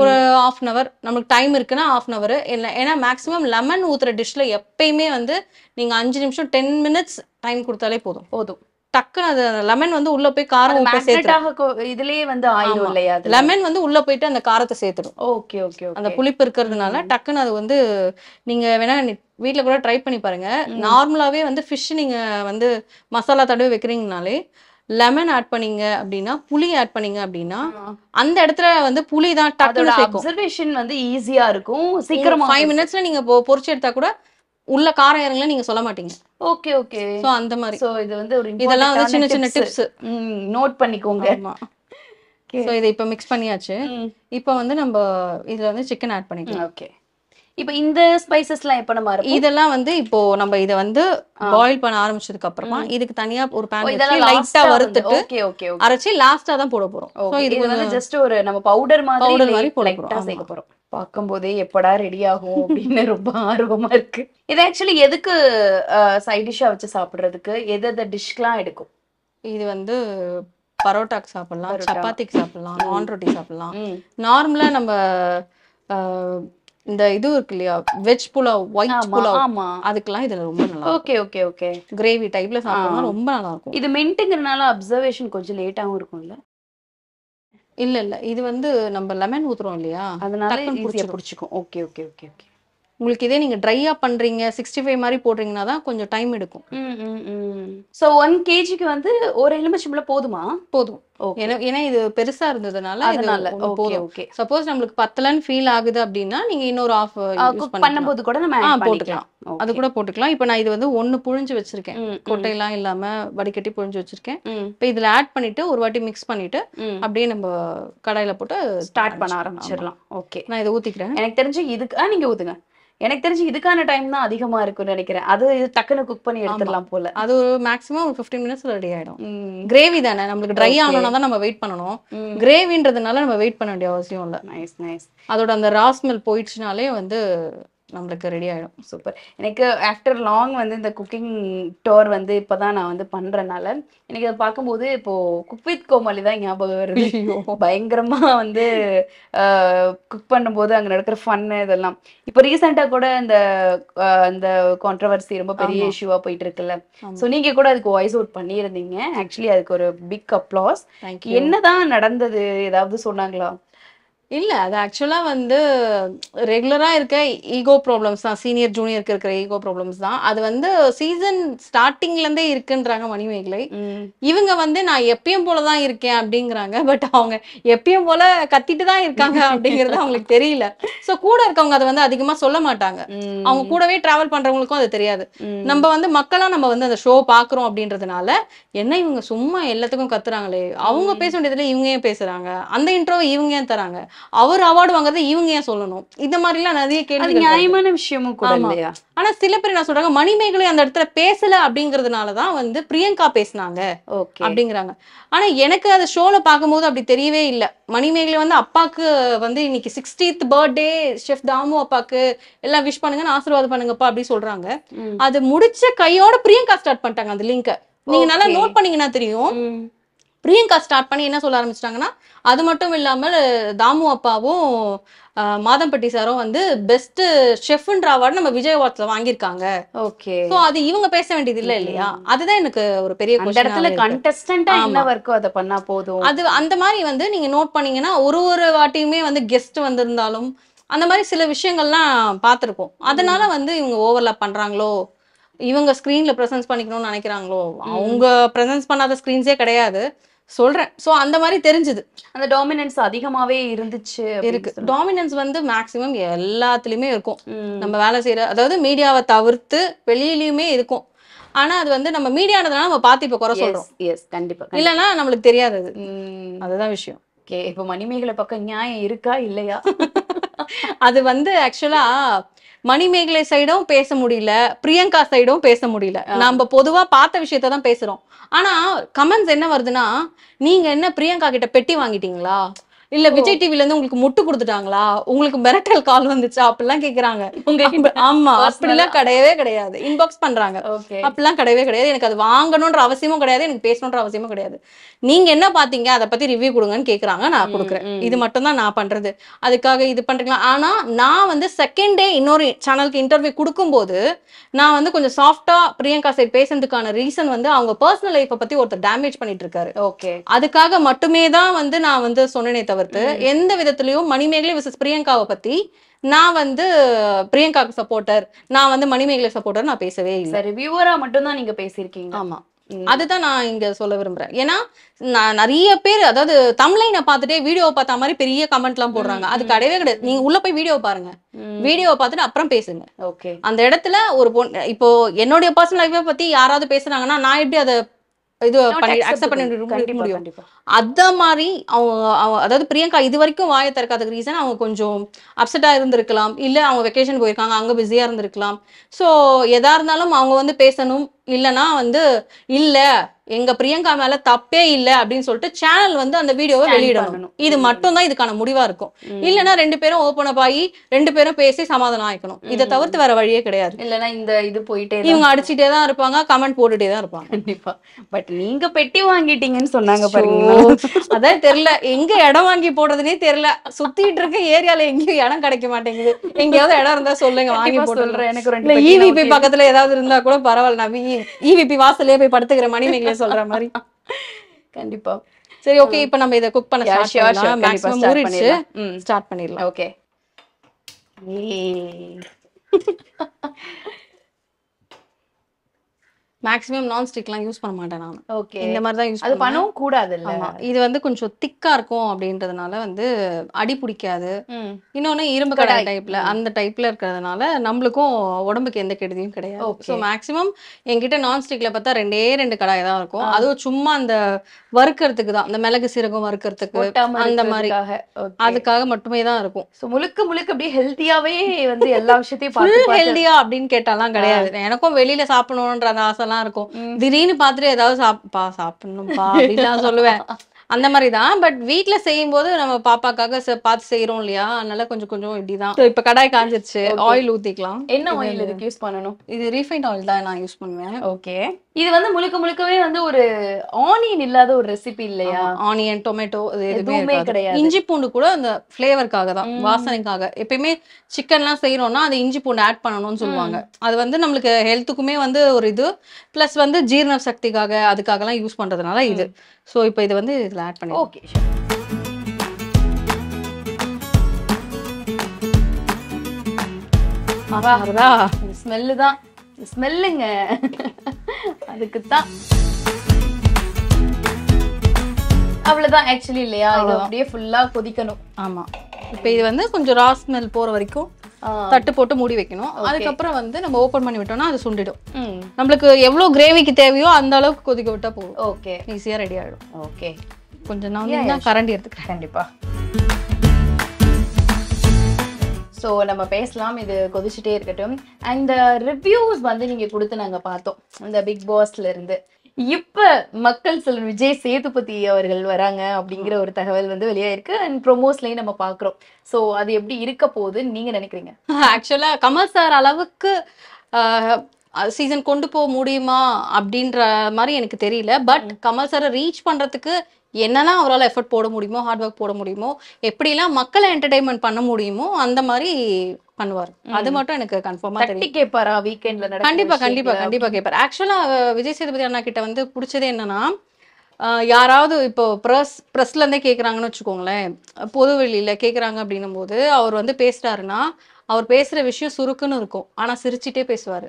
ஒரு ஆஃப் அன் அவர் நம்மளுக்கு டைம் இருக்குன்னா ஹாஃப் அன் அவர் இல்லை ஏன்னா மேக்ஸிமம் லெமன் ஊத்துற டிஷ்ல எப்பயுமே வந்து நீங்க அஞ்சு நிமிஷம் டென் மினிட்ஸ் டைம் கொடுத்தாலே போதும் போதும் டக்குன்னு அது லெமன் வந்து உள்ள போய் காரம் இதுலயே வந்து ஆயிடும் இல்லையா லெமன் வந்து உள்ள போயிட்டு அந்த காரத்தை சேர்த்துடும் ஓகே ஓகே அந்த புளிப்பு இருக்கிறதுனால டக்குன்னு அது வந்து நீங்க வேணா வீட்டில் கூட ட்ரை பண்ணி பாருங்கள் நார்மலாகவே வந்து ஃபிஷ் நீங்கள் வந்து மசாலா தடவை வைக்கிறீங்கனாலே லெமன் ஆட் பண்ணீங்க அப்படின்னா புளி ஆட் பண்ணீங்க அப்படின்னா அந்த இடத்துல வந்து புளி தான் டக்குனு அப்சர்வேஷன் வந்து ஈஸியா இருக்கும் சீக்கிரம் ஃபைவ் மினிட்ஸ்ல நீங்க பொரிச்சு எடுத்தா கூட உள்ள காரம் இறங்கல நீங்க சொல்ல மாட்டீங்க ஓகே ஓகே சோ அந்த மாதிரி சோ இது வந்து ஒரு இதெல்லாம் வந்து சின்ன சின்ன டிப்ஸ் நோட் பண்ணிக்கோங்க சோ இதை மிக்ஸ் பண்ணியாச்சு இப்போ வந்து நம்ம இதுல வந்து சிக்கன் ஆட் பண்ணிக்கலாம் ஓகே இப்போ இந்த ஸ்பைசஸ்லாம் எப்போ நம்ம இதெல்லாம் வந்து இப்போ நம்ம இதை வந்து பாயில் பண்ண ஆரம்பிச்சதுக்கு அப்புறமா இதுக்கு தனியா ஒரு பேன் இதெல்லாம் லைட்டா வறுத்துட்டு ஓகே ஓகே அரைச்சி லாஸ்டா தான் போட போறோம் சோ இது வந்து ஜஸ்ட் ஒரு நம்ம பவுடர் மாதிரி பவுடர் மாதிரி போட போறோம் சேர்க்க போறோம் பார்க்கும்போதே எப்படா ரெடி ஆகும் அப்படின்னு (laughs) ரொம்ப ஆர்வமா இருக்கு இது ஆக்சுவலி எதுக்கு சைட் டிஷ்ஷா வச்சு சாப்பிடுறதுக்கு எது எதை டிஷ்லாம் எடுக்கும் இது வந்து பரோட்டாக்கு சாப்பிடலாம் சப்பாத்திக்கு சாப்பிடலாம் நான் ரொட்டி சாப்பிடலாம் நார்மலா நம்ம இந்த இது இருக்கு இல்லையா வெஜ் புலாவ் ஒயிட் புலாவ் ஆமா அதுக்கெல்லாம் இதுல ரொம்ப நல்லா ஓகே ஓகே ஓகே கிரேவி டைப்ல சாப்பிடுறது ரொம்ப நல்லா இருக்கும் இது மென்ட்டுங்கிறனால அப்சர்வேஷன் கொஞ்சம் லேட்டாவும் இருக்கும் இல்ல இல்ல இல்ல இது வந்து நம்ம லெமன் ஊத்துறோம் இல்லையா அதனால ஈஸியா புடிச்சுக்கும் ஓகே ஓகே ஓகே ஓகே உங்களுக்கு இதே நீங்க ட்ரையா பண்றீங்க சிக்ஸ்டி ஃபைவ் மாதிரி போடுறீங்கன்னா தான் கொஞ்சம் டைம் எடுக்கும் ஸோ ஒன் கேஜிக்கு வந்து ஒரு எலுமிச்சம்பழம் போதுமா போதும் ஏன்னா இது பெருசா இருந்ததுனால அதனால ஓகே சப்போஸ் நம்மளுக்கு பத்தலன்னு ஃபீல் ஆகுது அப்படின்னா நீங்க இன்னொரு ஆஃப் பண்ணும்போது கூட நம்ம போட்டுக்கலாம் அது கூட போட்டுக்கலாம் இப்போ நான் இது வந்து ஒன்னு புழிஞ்சு வச்சிருக்கேன் கொட்டையெல்லாம் இல்லாம வடிகட்டி புழிஞ்சு வச்சிருக்கேன் இப்போ இதுல ஆட் பண்ணிட்டு ஒரு வாட்டி மிக்ஸ் பண்ணிட்டு அப்படியே நம்ம கடாயில போட்டு ஸ்டார்ட் பண்ண ஆரம்பிச்சிடலாம் ஓகே நான் இதை ஊத்திக்கிறேன் எனக்கு தெரிஞ்சு இதுக்கு நீங்க ஊத்துங்க எனக்கு தெரிஞ்சு இதுக்கான டைம் தான் அதிகமா இருக்கும்னு நினைக்கிறேன் அது டக்குன்னு குக் பண்ணி எடுத்துடலாம் போல அது ஒரு மேக்ஸிமம் ஒரு ஃபிஃப்டீன் மினிட்ஸ் ரெடி ஆயிடும் கிரேவி தானே நம்மளுக்கு ட்ரை ஆகணும்னா தான் நம்ம வெயிட் பண்ணணும் கிரேவின்றதுனால நம்ம வெயிட் பண்ண வேண்டிய அவசியம் இல்லை நைஸ் நைஸ் அதோட அந்த ராஸ் ராஸ்மெல் போயிடுச்சுனாலே வந்து நம்மளுக்கு ரெடி ஆகிடும் சூப்பர் எனக்கு ஆஃப்டர் லாங் வந்து இந்த குக்கிங் டோர் வந்து இப்போ தான் நான் வந்து பண்ணுறனால எனக்கு அதை பார்க்கும்போது இப்போது குக் வித் கோமாளி தான் ஞாபகம் வருது பயங்கரமாக வந்து குக் பண்ணும்போது அங்கே நடக்கிற ஃபன்னு இதெல்லாம் இப்போ ரீசெண்டாக கூட இந்த அந்த கான்ட்ரவர்சி ரொம்ப பெரிய இஷ்யூவாக போயிட்டு இருக்குல்ல ஸோ நீங்கள் கூட அதுக்கு வாய்ஸ் அவுட் பண்ணியிருந்தீங்க ஆக்சுவலி அதுக்கு ஒரு பிக் அப்ளாஸ் என்னதான் நடந்தது ஏதாவது சொன்னாங்களா இல்லை அது ஆக்சுவலாக வந்து ரெகுலராக இருக்க ஈகோ ப்ராப்ளம்ஸ் தான் சீனியர் ஜூனியருக்கு இருக்கிற ஈகோ ப்ராப்ளம்ஸ் தான் அது வந்து சீசன் ஸ்டார்டிங்லேருந்தே இருக்குன்றாங்க மணிமேகலை இவங்க வந்து நான் எப்பயும் போல தான் இருக்கேன் அப்படிங்கிறாங்க பட் அவங்க எப்பயும் போல கத்திட்டு தான் இருக்காங்க அப்படிங்கிறது அவங்களுக்கு தெரியல ஸோ கூட இருக்கவங்க அதை வந்து அதிகமாக சொல்ல மாட்டாங்க அவங்க கூடவே ட்ராவல் பண்ணுறவங்களுக்கும் அது தெரியாது நம்ம வந்து மக்களாக நம்ம வந்து அந்த ஷோ பார்க்குறோம் அப்படின்றதுனால என்ன இவங்க சும்மா எல்லாத்துக்கும் கத்துறாங்களே அவங்க பேச வேண்டியதுல இவங்க ஏன் பேசுகிறாங்க அந்த இன்ட்ரோ இவங்க ஏன் தராங்க அவர் அவார்டு வாங்குறது இவங்க ஏன் சொல்லணும் இந்த மாதிரிலாம் நிறைய கேள்வி நியாயமான விஷயமும் கூட இல்லையா ஆனா சில பேர் என்ன சொல்றாங்க மணிமேகலை அந்த இடத்துல பேசல அப்படிங்கறதுனாலதான் வந்து பிரியங்கா பேசினாங்க அப்படிங்கிறாங்க ஆனா எனக்கு அந்த ஷோல பாக்கும்போது அப்படி தெரியவே இல்லை மணிமேகலை வந்து அப்பாக்கு வந்து இன்னைக்கு சிக்ஸ்டீத் பர்த்டே ஷெஃப் தாமு அப்பாக்கு எல்லாம் விஷ் பண்ணுங்கன்னு ஆசீர்வாதம் பண்ணுங்கப்பா அப்படி சொல்றாங்க அது முடிச்ச கையோட பிரியங்கா ஸ்டார்ட் பண்ணிட்டாங்க அந்த லிங்க நீங்க நல்லா நோட் பண்ணீங்கன்னா தெரியும் பிரியங்கா ஸ்டார்ட் பண்ணி என்ன சொல்ல ஆரம்பிச்சிட்டாங்கன்னா அது மட்டும் இல்லாமல் தாமு அப்பாவும் மாதம்பட்டி சாரும் வந்து பெஸ்ட் ஷெஃப்ன்ற அவார்டு நம்ம விஜய் அவார்ட்ஸ்ல வாங்கியிருக்காங்க ஓகே சோ அது இவங்க பேச வேண்டியது இல்ல இல்லையா அதுதான் எனக்கு ஒரு பெரிய இடத்துல கண்டஸ்டன்டா என்ன வர்க்கோ அதை பண்ணா போதும் அது அந்த மாதிரி வந்து நீங்க நோட் பண்ணீங்கன்னா ஒரு ஒரு வாட்டியுமே வந்து கெஸ்ட் வந்திருந்தாலும் அந்த மாதிரி சில விஷயங்கள்லாம் பார்த்துருக்கோம் அதனால வந்து இவங்க ஓவர்லாப் பண்றாங்களோ இவங்க ஸ்க்ரீன்ல ப்ரெசன்ஸ் பண்ணிக்கணும்னு நினைக்கிறாங்களோ அவங்க ப்ரெசன்ஸ் பண்ணாத ஸ்க்ரீன்ஸே கிடையாது சொல்றேன் ஸோ அந்த மாதிரி தெரிஞ்சது அந்த டாமினன்ஸ் அதிகமாவே இருந்துச்சு இருக்கு டாமினன்ஸ் வந்து மேக்சிமம் எல்லாத்துலயுமே இருக்கும் நம்ம வேலை செய்யற அதாவது மீடியாவை தவிர்த்து வெளியிலயுமே இருக்கும் ஆனா அது வந்து நம்ம மீடியானதுனால நம்ம பார்த்து இப்ப குறை சொல்றோம் எஸ் கண்டிப்பா இல்லைன்னா நம்மளுக்கு தெரியாது அதுதான் விஷயம் ஓகே இப்போ மணிமேகலை பக்கம் நியாயம் இருக்கா இல்லையா (laughs) அது வந்து ஆக்சுவலா மணிமேகலை சைடும் பேச முடியல பிரியங்கா சைடும் பேச முடியல நம்ம பொதுவா பார்த்த விஷயத்த தான் பேசுறோம் ஆனா கமெண்ட்ஸ் என்ன வருதுன்னா நீங்க என்ன பிரியங்கா கிட்ட பெட்டி வாங்கிட்டீங்களா இல்ல விஜய் டிவில இருந்து உங்களுக்கு முட்டு கொடுத்துட்டாங்களா உங்களுக்கு மிரட்டல் கால் வந்துச்சா அப்படிலாம் கேக்குறாங்க ஆமா அப்படிலாம் கிடையவே கிடையாது இன்பாக்ஸ் பண்றாங்க அப்படிலாம் கிடையவே கிடையாது எனக்கு அது வாங்கணும்ன்ற அவசியமும் கிடையாது எனக்கு பேசணும்ன்ற அவசியமும் கிடையாது நீங்க என்ன பாத்தீங்க அதை பத்தி ரிவ்யூ கொடுங்கன்னு கேக்குறாங்க நான் கொடுக்குறேன் இது மட்டும் தான் நான் பண்றது அதுக்காக இது பண்றீங்களா ஆனா நான் வந்து செகண்ட் டே இன்னொரு சேனலுக்கு இன்டர்வியூ போது நான் வந்து கொஞ்சம் சாஃப்டா பிரியங்கா சைட் பேசுறதுக்கான ரீசன் வந்து அவங்க பர்சனல் லைஃப் பத்தி ஒருத்தர் டேமேஜ் பண்ணிட்டு இருக்காரு ஓகே அதுக்காக மட்டுமே தான் வந்து நான் வந்து சொன்னேன் தவிர தவிர்த்து எந்த விதத்துலயும் மணிமேகலை விசஸ் பிரியங்காவை பத்தி நான் வந்து பிரியங்காவுக்கு சப்போர்ட்டர் நான் வந்து மணிமேகலை சப்போர்ட்டர் நான் பேசவே இல்லை சரி வியூவரா மட்டும்தான் நீங்க பேசியிருக்கீங்க ஆமா அதுதான் நான் இங்க சொல்ல விரும்புறேன் ஏன்னா நான் நிறைய பேர் அதாவது தமிழைனை பார்த்துட்டே வீடியோ பார்த்த மாதிரி பெரிய கமெண்ட் எல்லாம் போடுறாங்க அது கிடையவே கிடையாது நீங்க உள்ள போய் வீடியோ பாருங்க வீடியோ பார்த்துட்டு அப்புறம் பேசுங்க ஓகே அந்த இடத்துல ஒரு பொண்ணு இப்போ என்னுடைய பர்சனல் லைஃபை பத்தி யாராவது பேசுறாங்கன்னா நான் எப்படி அதை இது பண்ணி அக்செப்ட் பண்ணிட்டு முடியும் அத மாதிரி அவங்க அதாவது பிரியங்கா இது வரைக்கும் வாயை திறக்காத ரீசன் அவங்க கொஞ்சம் அப்செட்டா இருந்திருக்கலாம் இல்ல அவங்க வெக்கேஷன் போயிருக்காங்க அங்க பிஸியா இருந்திருக்கலாம் ஸோ எதா இருந்தாலும் அவங்க வந்து பேசணும் இல்லைனா வந்து இல்லை எங்க பிரியங்கா மேல தப்பே இல்லை அப்படின்னு சொல்லிட்டு சேனல் வந்து அந்த வீடியோவை வெளியிடணும் இது மட்டும் தான் இதுக்கான முடிவா இருக்கும் இல்லைன்னா ரெண்டு பேரும் ஓபன் அப் ஆகி ரெண்டு பேரும் பேசி சமாதானம் ஆயிக்கணும் இதை தவிர்த்து வேற வழியே கிடையாது இல்லைன்னா இந்த இது போயிட்டே இவங்க அடிச்சுட்டே தான் இருப்பாங்க கமெண்ட் போட்டுட்டே தான் இருப்பாங்க கண்டிப்பா பட் நீங்க பெட்டி வாங்கிட்டீங்கன்னு சொன்னாங்க பாருங்க அதான் தெரியல எங்க இடம் வாங்கி போடுறதுனே தெரியல சுத்திட்டு இருக்க ஏரியால எங்கேயும் இடம் கிடைக்க மாட்டேங்குது எங்கேயாவது இடம் இருந்தா சொல்லுங்க வாங்கி போட்டு எனக்கு ரெண்டு ஈவிபி e பக்கத்துல ஏதாவது இருந்தா கூட பரவாயில்ல நான் இவிபி e வாசலே போய் படுத்துக்கிற மணிமேகல சொல்ற மாதிரி கண்டிப்பா சரி ஓகே இப்போ நம்ம இத குக் பண்ண ஸ்டார்ட் பண்ணலாம் மேக்ஸிமம் ஸ்டார்ட் பண்ணிடலாம் ஓகே மேக்ஸிமம் நான் ஸ்டிக்லாம் யூஸ் பண்ண மாட்டேன் நான் ஓகே இந்த மாதிரி தான் யூஸ் அது பண்ணவும் கூடாது இது வந்து கொஞ்சம் திக்கா இருக்கும் அப்படின்றதுனால வந்து அடி பிடிக்காது இன்னொன்னு இரும்பு கடை டைப்ல அந்த டைப்ல இருக்கிறதுனால நம்மளுக்கும் உடம்புக்கு எந்த கெடுதியும் கிடையாது ஸோ மேக்ஸிமம் என்கிட்ட நான் ஸ்டிக்ல பார்த்தா ரெண்டே ரெண்டு கடாய் தான் இருக்கும் அதுவும் சும்மா அந்த வறுக்கிறதுக்கு தான் அந்த மிளகு சீரகம் வறுக்கிறதுக்கு அந்த மாதிரி அதுக்காக மட்டுமே தான் இருக்கும் முழுக்க முழுக்க அப்படியே ஹெல்த்தியாவே வந்து எல்லா விஷயத்தையும் ஹெல்த்தியா அப்படின்னு கேட்டாலாம் கிடையாது எனக்கும் வெளியில சாப்பிடணும்ன்ற அந்த ஆசைலாம் நல்லா இருக்கும் திடீர்னு பார்த்துட்டு ஏதாவது சாப்பா சாப்பிடணும்ப்பா அப்படின்னு நான் சொல்லுவேன் அந்த மாதிரி தான் பட் வீட்டில் செய்யும் போது நம்ம பாப்பாக்காக பார்த்து செய்யறோம் இல்லையா அதனால கொஞ்சம் கொஞ்சம் இப்படிதான் இப்ப கடாய் காஞ்சிருச்சு ஆயில் ஊத்திக்கலாம் என்ன ஆயில் இதுக்கு யூஸ் பண்ணணும் இது ரீஃபைண்ட் ஆயில் தான் நான் யூஸ் பண்ணுவேன் ஓகே இது வந்து முழுக்க முழுக்கவே வந்து ஒரு ஆனியன் இல்லாத ஒரு ரெசிபி இல்லையா ஆனியன் டொமேட்டோ இது எதுவுமே கிடையாது இஞ்சி பூண்டு கூட அந்த ஃப்ளேவருக்காக தான் வாசனைக்காக எப்பயுமே சிக்கன்லாம் செய்யறோம்னா அது இஞ்சி பூண்டு ஆட் பண்ணணும்னு சொல்லுவாங்க அது வந்து நம்மளுக்கு ஹெல்த்துக்குமே வந்து ஒரு இது ப்ளஸ் வந்து ஜீரண சக்திக்காக அதுக்காகலாம் யூஸ் பண்றதுனால இது ஸோ இப்போ இது வந்து இதில் ஆட் பண்ணி ஓகே ஸ்மெல்லு தான் ஸ்மெல்லுங்க அதுக்குத்தான் அவ்வளவுதான் ஆக்சுவலி இல்லையா இது அப்படியே ஃபுல்லா கொதிக்கணும் ஆமா இப்போ இது வந்து கொஞ்சம் ரா ஸ்மெல் போற வரைக்கும் தட்டு போட்டு மூடி வைக்கணும் அதுக்கப்புறம் வந்து நம்ம ஓப்பன் பண்ணி விட்டோம்னா அது சுண்டிடும் நம்மளுக்கு எவ்வளவு கிரேவிக்கு தேவையோ அந்த அளவுக்கு கொதிக்க விட்டா போதும் ஓகே ஈஸியா ரெடி ஆயிடும் ஓகே கொஞ்சம் நான் கரண்டி எடுத்துக்கிறேன் கண்டிப்பா ஸோ நம்ம பேசலாம் இது கொதிச்சுட்டே இருக்கட்டும் அண்ட் ரிவ்யூஸ் வந்து நீங்கள் கொடுத்து நாங்கள் பார்த்தோம் இந்த பிக் இருந்து இப்போ மக்கள் சிலர் விஜய் சேதுபதி அவர்கள் வராங்க அப்படிங்கிற ஒரு தகவல் வந்து வெளியாயிருக்கு அண்ட் ப்ரொமோஸ்லயும் நம்ம பார்க்குறோம் ஸோ அது எப்படி இருக்க போகுதுன்னு நீங்கள் நினைக்கிறீங்க ஆக்சுவலாக கமல் சார் அளவுக்கு சீசன் கொண்டு போக முடியுமா அப்படின்ற மாதிரி எனக்கு தெரியல பட் கமல் சாரை ரீச் பண்ணுறதுக்கு என்னெல்லாம் அவரால் எஃபர்ட் போட முடியுமோ ஹார்ட் ஒர்க் போட முடியுமோ எப்படிலாம் மக்களை என்டர்டைன்மெண்ட் பண்ண முடியுமோ அந்த மாதிரி பண்ணுவார் அது மட்டும் எனக்கு கன்ஃபார்மா தெரியும் கேட்பாரா வீக்கெண்ட்ல கண்டிப்பா கண்டிப்பா கண்டிப்பா கேட்பார் ஆக்சுவலா விஜய் சேதுபதி அண்ணா கிட்ட வந்து பிடிச்சது என்னன்னா யாராவது இப்போ ப்ரெஸ் இருந்தே கேட்குறாங்கன்னு வச்சுக்கோங்களேன் பொது வெளியில கேட்குறாங்க அப்படின்னும் போது அவர் வந்து பேசுறாருன்னா அவர் பேசுற விஷயம் சுருக்குன்னு இருக்கும் ஆனா சிரிச்சிட்டே பேசுவாரு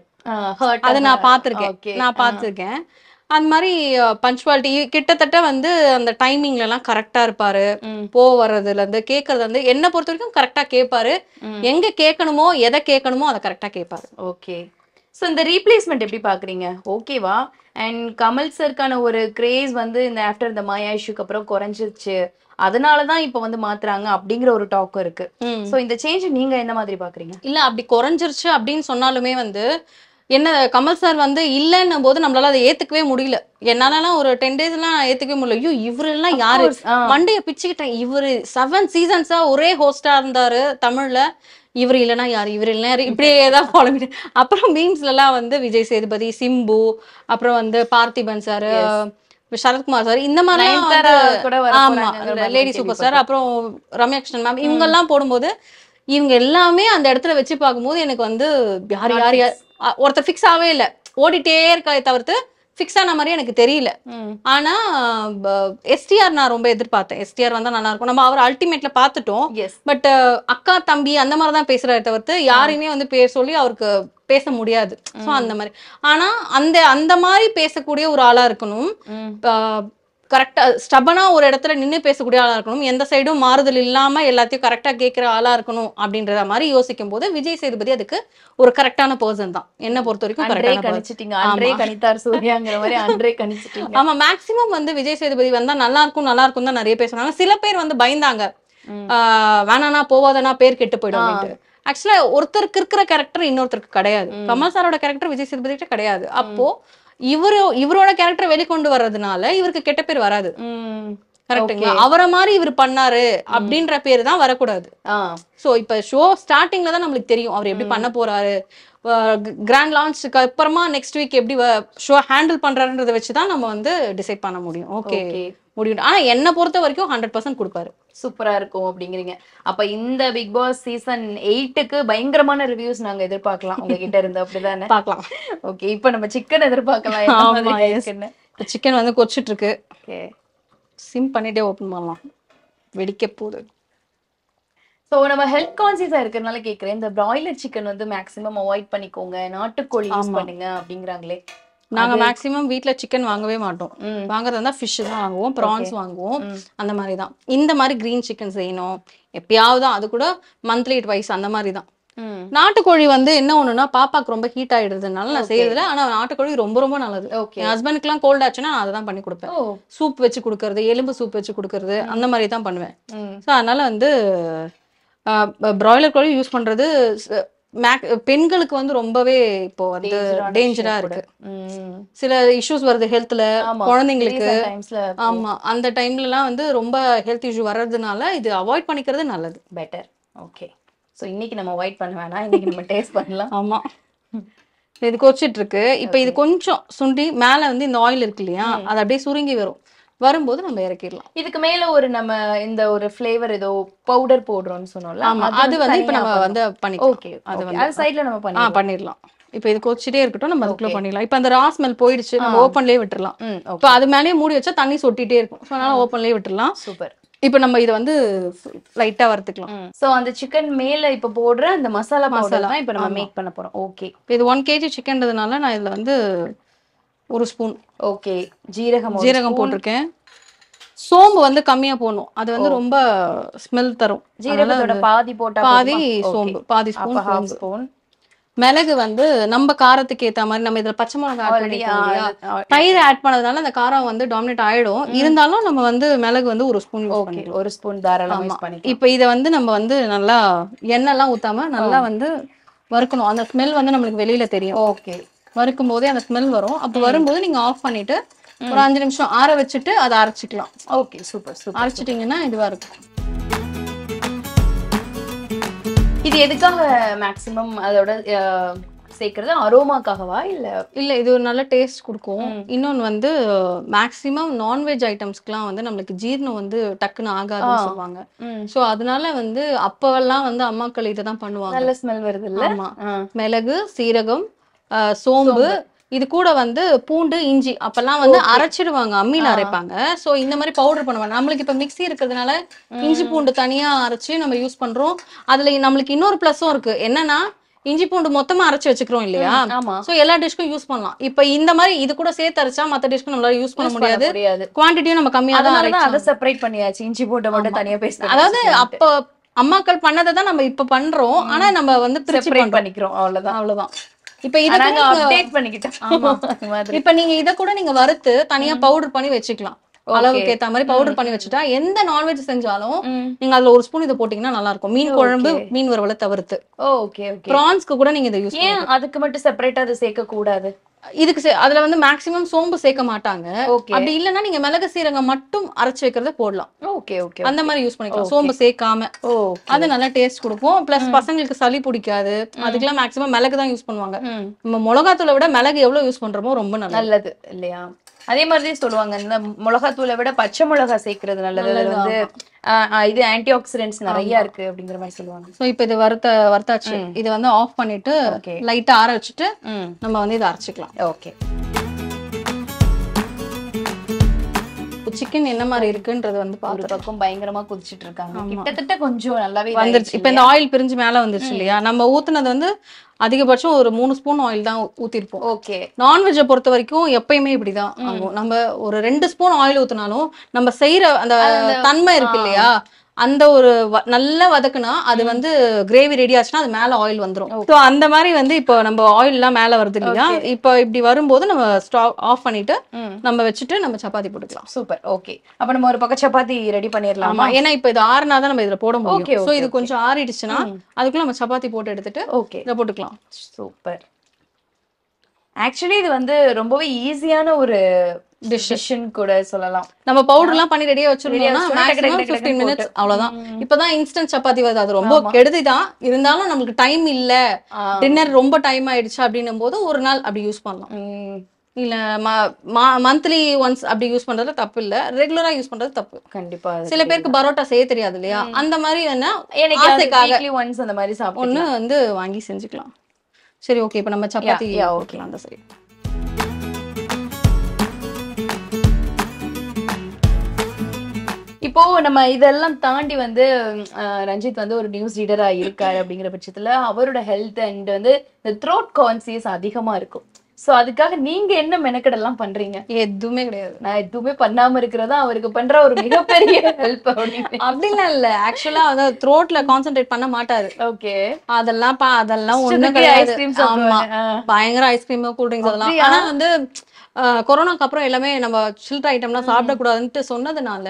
அது நான் பார்த்துருக்கேன் நான் பார்த்துருக்கேன் அந்த மாதிரி பஞ்சுவாலிட்டி கிட்டத்தட்ட வந்து அந்த டைமிங்ல எல்லாம் கரெக்டா இருப்பாரு போ வர்றதுல இருந்து கேட்கறது வந்து என்ன பொறுத்த வரைக்கும் கரெக்டா கேட்பாரு எங்க கேட்கணுமோ எதை கேட்கணுமோ அதை கரெக்டா கேட்பாரு ஓகே ஸோ இந்த ரீப்ளேஸ்மெண்ட் எப்படி பார்க்குறீங்க ஓகேவா அண்ட் கமல் சருக்கான ஒரு கிரேஸ் வந்து இந்த ஆஃப்டர் இந்த மாயா இஷ்யூக்கு அப்புறம் குறைஞ்சிருச்சு அதனால தான் இப்போ வந்து மாத்துறாங்க அப்படிங்கிற ஒரு டாக்கும் இருக்கு ஸோ இந்த சேஞ்ச் நீங்க என்ன மாதிரி பாக்குறீங்க இல்ல அப்படி குறைஞ்சிருச்சு அப்படின்னு சொன்னாலுமே வந்து என்ன கமல் சார் வந்து இல்லைன்னும் போது நம்மளால அதை ஏத்துக்கவே முடியல என்னாலலாம் ஒரு டென் டேஸ் எல்லாம் ஏத்துக்கவே முடியல ஐயோ இவரு எல்லாம் யாரு மண்டைய பிச்சுக்கிட்டேன் இவரு செவன் சீசன்ஸா ஒரே ஹோஸ்டா இருந்தாரு தமிழ்ல இவர் இல்லைனா யார் இவர் இல்லைனா இப்படியே தான் ஃபாலோ அப்புறம் மீம்ஸ்லலாம் வந்து விஜய் சேதுபதி சிம்பு அப்புறம் வந்து பார்த்திபன் சார் சரத்குமார் சார் இந்த மாதிரி ஆமா லேடி சூப்பர் சார் அப்புறம் ரம்யா கிருஷ்ணன் மேம் இவங்க எல்லாம் போடும்போது இவங்க எல்லாமே அந்த இடத்துல வச்சு பார்க்கும்போது எனக்கு வந்து யார் யார் யார் ஒருத்தர் ஃபிக்ஸ் ஆகவே இல்லை ஓடிட்டே இருக்க தவிர்த்து ஃபிக்ஸ் ஆன மாதிரி எனக்கு தெரியல ஆனா எஸ்டிஆர் நான் ரொம்ப எதிர்பார்த்தேன் எஸ்டிஆர் வந்தா நல்லா இருக்கும் நம்ம அவர் அல்டிமேட்ல பாத்துட்டோம் பட் அக்கா தம்பி அந்த மாதிரி தான் பேசுறாரு தவிர்த்து யாரையுமே வந்து பேர் சொல்லி அவருக்கு பேச முடியாது ஸோ அந்த மாதிரி ஆனா அந்த அந்த மாதிரி பேசக்கூடிய ஒரு ஆளா இருக்கணும் கரெக்டாக ஸ்டபனாக ஒரு இடத்துல நின்று பேசக்கூடிய ஆளாக இருக்கணும் எந்த சைடும் மாறுதல் இல்லாமல் எல்லாத்தையும் கரெக்டாக கேட்குற ஆளாக இருக்கணும் அப்படின்றத மாதிரி யோசிக்கும் போது விஜய் சேதுபதி அதுக்கு ஒரு கரெக்டான பர்சன் தான் என்ன பொறுத்த வரைக்கும் கரெக்டாக கணிச்சிட்டீங்க அன்றே கணித்தார் சூர்யாங்கிற மாதிரி அன்றே கணிச்சிட்டீங்க ஆமாம் மேக்ஸிமம் வந்து விஜய் சேதுபதி வந்தால் நல்லா இருக்கும் நல்லா இருக்கும் தான் நிறைய பேசுனாங்க சில பேர் வந்து பயந்தாங்க வேணானா போவாதனா பேர் கெட்டு போயிடும் ஆக்சுவலா ஒருத்தருக்கு இருக்கிற கேரக்டர் இன்னொருத்தருக்கு கிடையாது கமல் சாரோட கேரக்டர் விஜய் சேதுபதி கிட்ட கிடையாது அப்போ இவரு இவரோட கேரக்டர் வெளிக்கொண்டு வர்றதுனால இவருக்கு கெட்ட பேர் வராது கரெக்டுங்களா அவரை மாதிரி இவர் பண்ணாரு அப்படின்ற பேர் தான் வரக்கூடாது சோ இப்ப ஷோ ஸ்டார்டிங்ல தான் நம்மளுக்கு தெரியும் அவர் எப்படி பண்ண போறாரு கிராண்ட் லான்ச்சுக்கு அப்புறமா நெக்ஸ்ட் வீக் எப்படி ஷோ ஹேண்டில் பண்றாருன்றத வச்சு தான் நம்ம வந்து டிசைட் பண்ண முடியும் ஓகே முடியும் ஆனா என்ன பொறுத்த வரைக்கும் ஹண்ட்ரட் பர்சன்ட் கொடுப்பாரு சூப்பரா இருக்கும் அப்படிங்கிறீங்க அப்ப இந்த பிக் பாஸ் சீசன் எயிட்டுக்கு பயங்கரமான ரிவ்யூஸ் நாங்க எதிர்பார்க்கலாம் உங்ககிட்ட இருந்து அப்படிதானே பார்க்கலாம் ஓகே இப்போ நம்ம சிக்கன் எதிர்பார்க்கலாம் சிக்கன் வந்து கொச்சிட்டு இருக்கு சிம் பண்ணிட்டே ஓபன் பண்ணலாம் வெடிக்க போகுது ஸோ நம்ம ஹெல்த் கான்சியஸாக இருக்கிறதுனால கேட்குறேன் இந்த பிராய்லர் சிக்கன் வந்து மேக்ஸிமம் அவாய்ட் பண்ணிக்கோங்க நாட்டுக்கோழி யூஸ் பண்ணுங்க அப்படிங்கிறாங்களே நாங்க மேக்ஸிமம் வீட்ல சிக்கன் வாங்கவே மாட்டோம் வாங்குறது தான் ஃபிஷ் தான் வாங்குவோம் ப்ரான்ஸ் வாங்குவோம் அந்த மாதிரி தான் இந்த மாதிரி கிரீன் சிக்கன் செய்யணும் எப்பயாவது அது கூட மந்த்லி ட்வைஸ் அந்த மாதிரி தான் நாட்டுக்கோழி வந்து என்ன ஒண்ணுன்னா பாப்பாக்கு ரொம்ப ஹீட் ஆயிடுறதுனால நான் செய்யறதுல ஆனா நாட்டுக்கோழி ரொம்ப ரொம்ப நல்லது என் ஹஸ்பண்ட்க்கு எல்லாம் கோல்ட் ஆச்சுன்னா நான் அதை தான் பண்ணி கொடுப்பேன் சூப் வச்சு கொடுக்கறது எலும்பு சூப் வச்சு கொடுக்கறது அந்த மாதிரி தான் பண்ணுவேன் ஸோ அதனால வந்து பிராய்லர் கோழி யூஸ் பண்றது மேக் பெண்களுக்கு வந்து ரொம்பவே இப்போ வந்து டேஞ்சரா இருக்கு சில இஷ்யூஸ் வருது ஹெல்த்ல குழந்தைங்களுக்கு ஆமா அந்த டைம்ல எல்லாம் வந்து ரொம்ப ஹெல்த் இஷ்யூ வர்றதுனால இது அவாய்ட் பண்ணிக்கிறது நல்லது பெட்டர் ஓகே ஸோ இன்னைக்கு நம்ம அவாய்ட் பண்ண வேணாம் இன்னைக்கு நம்ம டேஸ்ட் பண்ணலாம் ஆமா இது கொச்சிட்டு இருக்கு இப்போ இது கொஞ்சம் சுண்டி மேல வந்து இந்த ஆயில் இருக்கு இல்லையா அது அப்படியே சுருங்கி வரும் வரும்போது நம்ம இறக்கிடலாம் இதுக்கு மேல ஒரு நம்ம இந்த ஒரு ஃப்ளேவர் ஏதோ பவுடர் போடுறோம்னு சொன்னோம்ல ஆமா அது வந்து இப்போ நம்ம வந்து பண்ணிக்கலாம் ஓகே அது வந்து அது சைடுல நம்ம பண்ணிடலாம் இப்போ இது கொச்சிட்டே இருக்கட்டும் நம்ம அதுக்குள்ள பண்ணிடலாம் இப்போ அந்த ரா ஸ்மெல் போயிடுச்சு நம்ம ஓப்பன்லயே விட்டுறலாம் இப்போ அது மேலேயே மூடி வச்சா தண்ணி சொட்டிட்டே இருக்கும் அதனால ஓப்பன்லயே விட்டுறலாம் சூப்பர் இப்போ நம்ம இதை வந்து லைட்டா வறுத்துக்கலாம் சோ அந்த சிக்கன் மேல இப்ப போடுற அந்த மசாலா மசாலா தான் இப்போ நம்ம மேக் பண்ண போறோம் ஓகே இது ஒன் கேஜி சிக்கன்ன்றதுனால நான் இதுல வந்து ஒரு ஸ்பூன் ஓகே ஜீரகம் ஜீரகம் போட்டிருக்கேன் சோம்பு வந்து கம்மியா போடணும் அது வந்து ரொம்ப ஸ்மெல் தரும் ஜீரகத்தோட பாதி போட்டா பாதி சோம்பு பாதி ஸ்பூன் ஸ்பூன் மிளகு வந்து நம்ம காரத்துக்கு ஏத்த மாதிரி நம்ம இதுல பச்சை மிளகா தயிர் ஆட் பண்ணதுனால அந்த காரம் வந்து டாமினேட் ஆயிடும் இருந்தாலும் நம்ம வந்து மிளகு வந்து ஒரு ஸ்பூன் ஒரு ஸ்பூன் தாராளமா இப்ப இத வந்து நம்ம வந்து நல்லா எண்ணெய் எல்லாம் ஊத்தாம நல்லா வந்து வறுக்கணும் அந்த ஸ்மெல் வந்து நம்மளுக்கு வெளியில தெரியும் ஓகே வறுக்கும் போதே அந்த ஸ்மெல் வரும் அப்போ வரும்போது நீங்க ஆஃப் பண்ணிட்டு ஒரு அஞ்சு நிமிஷம் ஆற வச்சுட்டு அதை அரைச்சிக்கலாம் ஓகே சூப்பர் சூப்பர் அரைச்சிட்டிங்கன்னா இதுவா இருக்கும் இது எதுக்காக மேக்சிமம் அதோட சேர்க்கறது அரோமாக்காகவா இல்ல இல்ல இது ஒரு நல்ல டேஸ்ட் கொடுக்கும் இன்னொன்னு வந்து மேக்சிமம் நான்வெஜ் ஐட்டம்ஸ்க்குலாம் வந்து நம்மளுக்கு ஜீரணம் வந்து டக்குன்னு ஆகாதுன்னு சொல்லுவாங்க சோ அதனால வந்து அப்பவெல்லாம் வந்து அம்மாக்கள் இதை தான் பண்ணுவாங்க நல்ல ஸ்மெல் வருது இல்ல மிளகு சீரகம் சோம்பு இது கூட வந்து பூண்டு இஞ்சி அப்பெல்லாம் வந்து அரைச்சிடுவாங்க அம்மியில அரைப்பாங்க சோ இந்த மாதிரி பவுடர் பண்ணுவாங்க நம்மளுக்கு இப்ப மிக்சி இருக்கிறதுனால இஞ்சி பூண்டு தனியா அரைச்சு நம்ம யூஸ் பண்றோம் அதுல நம்மளுக்கு இன்னொரு பிளஸும் இருக்கு என்னன்னா இஞ்சி பூண்டு மொத்தமா அரைச்சு வச்சுக்கிறோம் இல்லையா சோ எல்லா டிஷ்க்கும் யூஸ் பண்ணலாம் இப்ப இந்த மாதிரி இது கூட சேர்த்து அரைச்சா மத்த டிஷ்க்கு நம்மளால யூஸ் பண்ண முடியாது குவான்டிட்டியும் நம்ம கம்மியா தான் அதை செப்பரேட் பண்ணியாச்சு இஞ்சி பூண்டு மட்டும் தனியா பேச அதாவது அப்ப அம்மாக்கள் பண்ணதை தான் நம்ம இப்ப பண்றோம் ஆனா நம்ம வந்து பண்ணிக்கிறோம் அவ்வளவுதான் அவ்வளவுதான் இப்ப இத அப்டேட் பண்ணிக்கிட்டோம் இப்ப நீங்க இத கூட நீங்க வறுத்து தனியா பவுடர் பண்ணி வச்சுக்கலாம் அளவுக்கு ஏத்த மாதிரி பவுடர் பண்ணி வச்சுட்டா எந்த நான்வெஜ் செஞ்சாலும் நீங்க அதுல ஒரு ஸ்பூன் இதை போட்டீங்கன்னா நல்லா இருக்கும் மீன் குழம்பு மீன் வறுவலை தவிர்த்து ஓகே பிரான்ஸ்க்கு கூட நீங்க இதை யூஸ் அதுக்கு மட்டும் செப்பரேட்டா அதை சேர்க்க கூடாது இதுக்கு அதுல வந்து மேக்ஸிமம் சோம்பு சேர்க்க மாட்டாங்க அப்படி இல்லைன்னா நீங்க மிளகு சீரகம் மட்டும் அரைச்சு வைக்கிறத போடலாம் ஓகே ஓகே அந்த மாதிரி யூஸ் பண்ணிக்கலாம் சோம்பு சேர்க்காம அது நல்லா டேஸ்ட் கொடுக்கும் பிளஸ் mm. பசங்களுக்கு சளி பிடிக்காது mm. அதுக்கெல்லாம் மேக்சிமம் மிளகு தான் யூஸ் பண்ணுவாங்க mm. நம்ம மிளகாத்தூளை விட மிளகு எவ்வளவு யூஸ் பண்றோமோ ரொம்ப நல்லது இல்லையா அதே மாதிரிதான் சொல்லுவாங்க இந்த மிளகாத்தூளை விட பச்சை மிளகா சேர்க்கறது நல்லது அது வந்து இது ஆன்டி ஆக்சிடென்ட்ஸ் நிறைய இருக்கு அப்படிங்கிற மாதிரி சொல்லுவாங்க சோ இப்போ இது வறுத்த வறுத்தாச்சு இது வந்து ஆஃப் பண்ணிட்டு லைட்டா ஆற வச்சுட்டு நம்ம வந்து இதை அரைச்சிக்கலாம் ஓகே இப்போ சிக்கன் என்ன மாதிரி இருக்குன்றது வந்து பாரு பக்கம் பயங்கரமா குதிச்சிட்டு இருக்காங்க கிட்டத்தட்ட கொஞ்சம் நல்லாவே வந்துருச்சு இப்போ இந்த ஆயில் பிரிஞ்சு மேல வந்துருச்சு இல்லையா நம்ம ஊத்துனது வந்து அதிகபட்சம் ஒரு மூணு ஸ்பூன் ஆயில் தான் ஊத்திருப்போம் ஓகே நான்வெஜ்ஜை பொறுத்த வரைக்கும் எப்பயுமே இப்படிதான் ஆகும் நம்ம ஒரு ரெண்டு ஸ்பூன் ஆயில் ஊத்தினாலும் நம்ம செய்யற அந்த தன்மை இருக்கு இல்லையா அந்த ஒரு நல்லா வதக்குனா அது வந்து கிரேவி ரெடி ஆச்சுன்னா அது மேல ஆயில் வந்துடும் ஸோ அந்த மாதிரி வந்து இப்போ நம்ம ஆயில் எல்லாம் மேல வருது இல்லையா இப்போ இப்படி வரும்போது நம்ம ஸ்டாப் ஆஃப் பண்ணிட்டு நம்ம வச்சுட்டு நம்ம சப்பாத்தி போட்டுக்கலாம் சூப்பர் ஓகே அப்ப நம்ம ஒரு பக்கம் சப்பாத்தி ரெடி பண்ணிடலாமா ஏன்னா இப்போ இது ஆறுனா தான் நம்ம இதுல போட முடியும் ஸோ இது கொஞ்சம் ஆறிடுச்சுன்னா அதுக்குள்ள நம்ம சப்பாத்தி போட்டு எடுத்துட்டு ஓகே இதை போட்டுக்கலாம் சூப்பர் ஆக்சுவலி இது வந்து ரொம்பவே ஈஸியான ஒரு டிஷிஷன் கூட சொல்லலாம் நம்ம பவுடர் எல்லாம் பண்ணி ரெடியா வச்சிருந்தோம்னா மினிட்ஸ் அவ்வளவுதான் இப்பதான் இன்ஸ்டன்ட் சப்பாத்தி வருது அது ரொம்ப கெடுதிதான் இருந்தாலும் நமக்கு டைம் இல்ல டின்னர் ரொம்ப டைம் ஆயிடுச்சு அப்படின்னும் போது ஒரு நாள் அப்படி யூஸ் பண்ணலாம் இல்ல மந்த்லி ஒன்ஸ் அப்படி யூஸ் பண்றது தப்பு இல்ல ரெகுலரா யூஸ் பண்றது தப்பு கண்டிப்பா சில பேருக்கு பரோட்டா செய்ய தெரியாது இல்லையா அந்த மாதிரி என்ன ஆசைக்காக ஒன்ஸ் அந்த மாதிரி சாப்பிட்டு வந்து வாங்கி செஞ்சுக்கலாம் சரி ஓகே இப்ப நம்ம சப்பாத்தி ஓகே அந்த சைடு இப்போ நம்ம இதெல்லாம் தாண்டி வந்து ரஞ்சித் வந்து ஒரு நியூஸ் ரீடரா இருக்காரு அப்படிங்கிற பட்சத்துல அவரோட ஹெல்த் அண்ட் வந்து இந்த த்ரோட் கான்சியஸ் அதிகமா இருக்கும் சோ அதுக்காக நீங்க என்ன மெனக்கடெல்லாம் பண்றீங்க எதுவுமே கிடையாது நான் எதுவுமே பண்ணாம இருக்கிறதா அவருக்கு பண்ற ஒரு மிகப்பெரிய ஹெல்ப் அப்படின்னு இல்ல ஆக்சுவலா வந்து த்ரோட்ல கான்சென்ட்ரேட் பண்ண மாட்டாரு ஓகே அதெல்லாம் அதெல்லாம் ஒண்ணு கிடையாது பயங்கர ஐஸ்கிரீம் கூல் ட்ரிங்க்ஸ் அதெல்லாம் ஆனா வந்து கொரோனாக்கு அப்புறம் எல்லாமே நம்ம சில்ட்ரன் ஐட்டம்லாம் சாப்பிடக்கூடாதுன்ட்டு சொன்னதுனால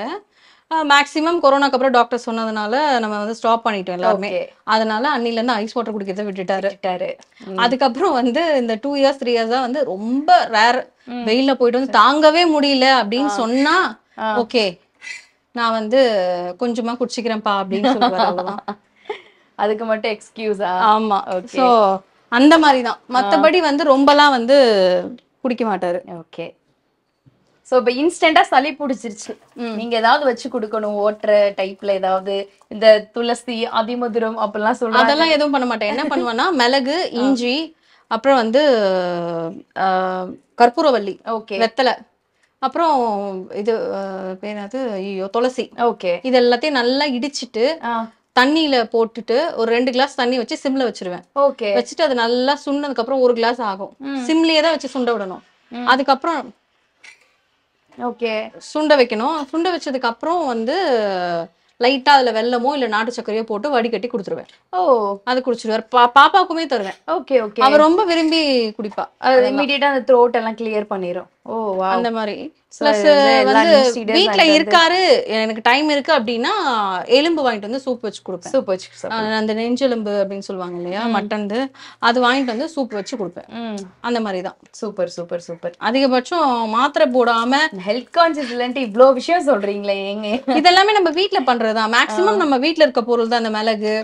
மேக்ஸிமம் கொரோனாக்கு அப்புறம் டாக்டர் சொன்னதுனால நம்ம வந்து ஸ்டாப் பண்ணிட்டோம் எல்லாருமே அதனால அன்னில இருந்து ஐஸ் வாட்டர் குடிக்கிறத விட்டுட்டாரு அதுக்கப்புறம் வந்து இந்த டூ இயர்ஸ் த்ரீ இயர்ஸ் தான் வந்து ரொம்ப ரேர் வெயில்ல போயிட்டு வந்து தாங்கவே முடியல அப்படின்னு சொன்னா ஓகே நான் வந்து கொஞ்சமா குடிச்சிக்கிறேன்ப்பா அப்படின்னு சொல்லுவாங்க (laughs) அதுக்கு மட்டும் எக்ஸ்கியூஸ் ஆமா ஸோ அந்த மாதிரி தான் மற்றபடி வந்து ரொம்பலாம் வந்து குடிக்க மாட்டாரு ஓகே ஸோ இப்போ இன்ஸ்டன்டா சளி பிடிச்சிருச்சு நீங்க ஏதாவது வச்சு கொடுக்கணும் ஓட்டுற டைப்ல ஏதாவது இந்த துளசி அதிமதுரம் அப்படிலாம் சொல்லுவாங்க அதெல்லாம் எதுவும் பண்ண மாட்டேன் என்ன பண்ணுவேன்னா (laughs) மிளகு இஞ்சி அப்புறம் வந்து கற்பூரவல்லி ஓகே வெத்தலை அப்புறம் இது பேராது ஐயோ துளசி ஓகே இது எல்லாத்தையும் நல்லா இடிச்சிட்டு தண்ணியில போட்டுட்டு ஒரு ரெண்டு கிளாஸ் தண்ணி வச்சு சிம்ல வச்சிருவேன் ஓகே வச்சுட்டு அது நல்லா சுண்ணதுக்கு அப்புறம் ஒரு கிளாஸ் ஆகும் சிம்லயே தான் வச்சு சுண்ட விடணும் அதுக்கப்புறம் ஓகே சுண்ட வைக்கணும் சுண்ட வச்சதுக்கு அப்புறம் வந்து லைட்டா அதுல வெள்ளமோ இல்ல நாட்டு சக்கரையோ போட்டு வடிகட்டி குடுத்துருவேன் ஓ அது குடிச்சிருவாரு பா பாப்பாவுக்குமே தருவேன் ஓகே ஓகே அவ ரொம்ப விரும்பி குடிப்பா அது அந்த த்ரோட் எல்லாம் கிளியர் பண்ணிரும் ஓ அந்த மாதிரி பிளஸ் வந்து வீட்டுல இருக்காரு எனக்கு டைம் இருக்கு அப்படின்னா எலும்பு வாங்கிட்டு வந்து சூப் வச்சு கொடுப்பேன் சூப் வச்சு அந்த நெஞ்செலும்பு அப்படின்னு சொல்லுவாங்க இல்லையா மட்டன் அது வாங்கிட்டு வந்து சூப் வச்சு கொடுப்பேன் அந்த மாதிரி தான் சூப்பர் சூப்பர் சூப்பர் அதிகபட்சம் மாத்திரை போடாம ஹெல்த் கான்சியஸ் இல்லன்ட்டு இவ்வளோ விஷயம் சொல்றீங்களே எங்க இதெல்லாமே நம்ம வீட்டுல பண்றதுதான் மேக்ஸிமம் நம்ம வீட்ல இருக்க பொருள் தான் அந்த மிளகு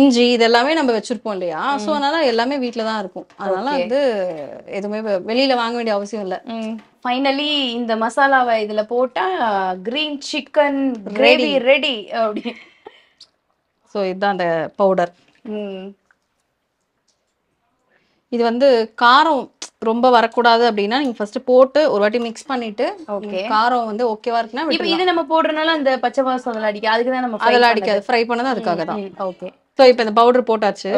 இஞ்சி இதெல்லாமே நம்ம வச்சிருப்போம் இல்லையா ஸோ அதனால எல்லாமே வீட்டில தான் இருக்கும் அதனால வந்து எதுவுமே வெளியில வாங்க வேண்டிய அவசியம் இல்லை ஃபைனலி இந்த மசாலாவை இதுல போட்டா கிரீன் சிக்கன் கிரேவி ரெடி அப்படி ஸோ இதுதான் அந்த பவுடர் இது வந்து காரம் ரொம்ப வரக்கூடாது அப்படின்னா நீங்க ஃபர்ஸ்ட் போட்டு ஒரு வாட்டி மிக்ஸ் பண்ணிட்டு ஓகே காரம் வந்து ஓகேவா இருக்குன்னா இப்போ இது நம்ம போடுறதுனால அந்த பச்சை மாசம் அதில் அடிக்க அதுக்கு தான் நம்ம அதில் அடிக்காது ஃப்ரை பண்ணது அதுக்காக தான் ஓகே ஸோ இப்போ இந்த பவுடர் போட்டாச்சு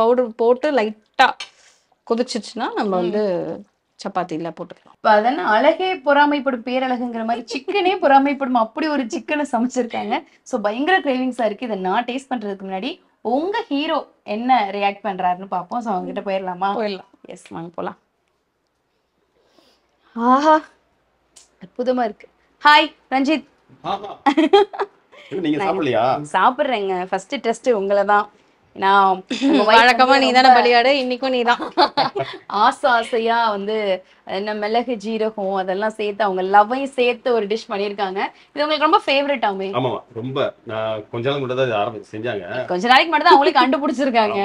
பவுடர் போட்டு லைட்டா கொதிச்சிச்சுன்னா நம்ம வந்து சப்பாத்தியில் போட்டுக்கலாம் இப்போ அதான் அழகே பொறாமைப்படும் பேரழகுங்கிற மாதிரி சிக்கனே பொறாமைப்படும் அப்படி ஒரு சிக்கனை சமைச்சிருக்காங்க ஸோ பயங்கர கிரேவிங்ஸாக இருக்குது இதை நான் டேஸ்ட் பண்ணுறதுக்கு முன்னாடி உங்கள் ஹீரோ என்ன ரியாக்ட் பண்ணுறாருன்னு பார்ப்போம் ஸோ அவங்ககிட்ட போயிடலாமா போயிடலாம் எஸ் வாங்க போகலாம் ஆஹா அற்புதமாக இருக்கு ஹாய் ரஞ்சித் சாப்பிட்றேங்க ஃபர்ஸ்ட் டெஸ்ட் உங்களை தான் நான் (clears throat) வழக்கமா நீ தானே பலியாடு இன்னைக்கும் நீ (laughs) ஆசை ஆசையா வந்து என்ன மிளகு ஜீரகம் அதெல்லாம் சேர்த்து அவங்க லவ்வையும் சேர்த்து ஒரு டிஷ் பண்ணிருக்காங்க இது உங்களுக்கு ரொம்ப ஃபேவரட் ஆமே ஆமா ரொம்ப கொஞ்ச நாள் மட்டும் தான் ஆரம்பிச்சு செஞ்சாங்க கொஞ்ச நாளைக்கு மட்டும் தான் அவங்களுக்கு கண்டுபிடிச்சிருக்காங்க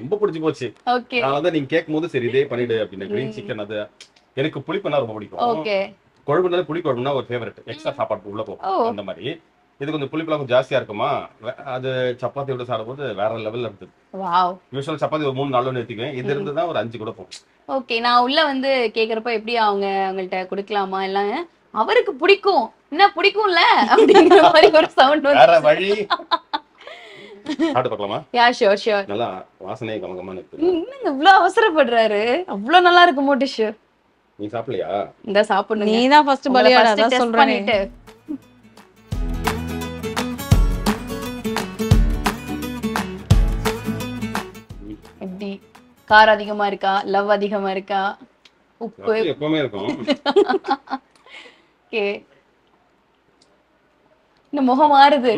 ரொம்ப பிடிச்சி போச்சு ஓகே நான் வந்து நீங்க கேட்கும்போது சரி இதே பண்ணிடு அப்படின்னு கிரீன் சிக்கன் அது எனக்கு புளிப்புனா ரொம்ப பிடிக்கும் ஓகே குழம்புனால புளி குழம்புனா ஒரு ஃபேவரட் எக்ஸ்ட்ரா சாப்பாடு உள்ள போகும் அந்த மாதிரி இது கொஞ்சம் புளிப்பெல்லாம் கொஞ்சம் ஜாஸ்தியா இருக்குமா அது சப்பாத்தி விட சாப்பிடும்போது வேற லெவல்ல இருந்தது வாவ் சப்பாத்தி ஒரு மூணு நாள் வச்சுக்கேன் இது இருந்து தான் ஒரு அஞ்சு கொடுப்போம் ஓகே நான் உள்ள வந்து கேக்குறப்ப எப்படி அவங்க அவங்கள்ட்ட கொடுக்கலாமா எல்லாம் அவருக்கு பிடிக்கும் என்ன பிடிக்கும்ல அப்படிங்கிற மாதிரி ஒரு சவுண்ட் வேற வழி (laughs) நல்லா அவசரப்படுறாரு அவ்வளவு நல்லா நீ சாப்பிடலையா இந்த சாப்பிடணும் நீ தான் ஃபர்ஸ்ட் பலியாடா சொல்றேன் கார் அதிகமா இருக்கா லவ் அதிகமா இருக்கா உப்பு எப்பவுமே இருக்கும் இந்த முகம் மாறுது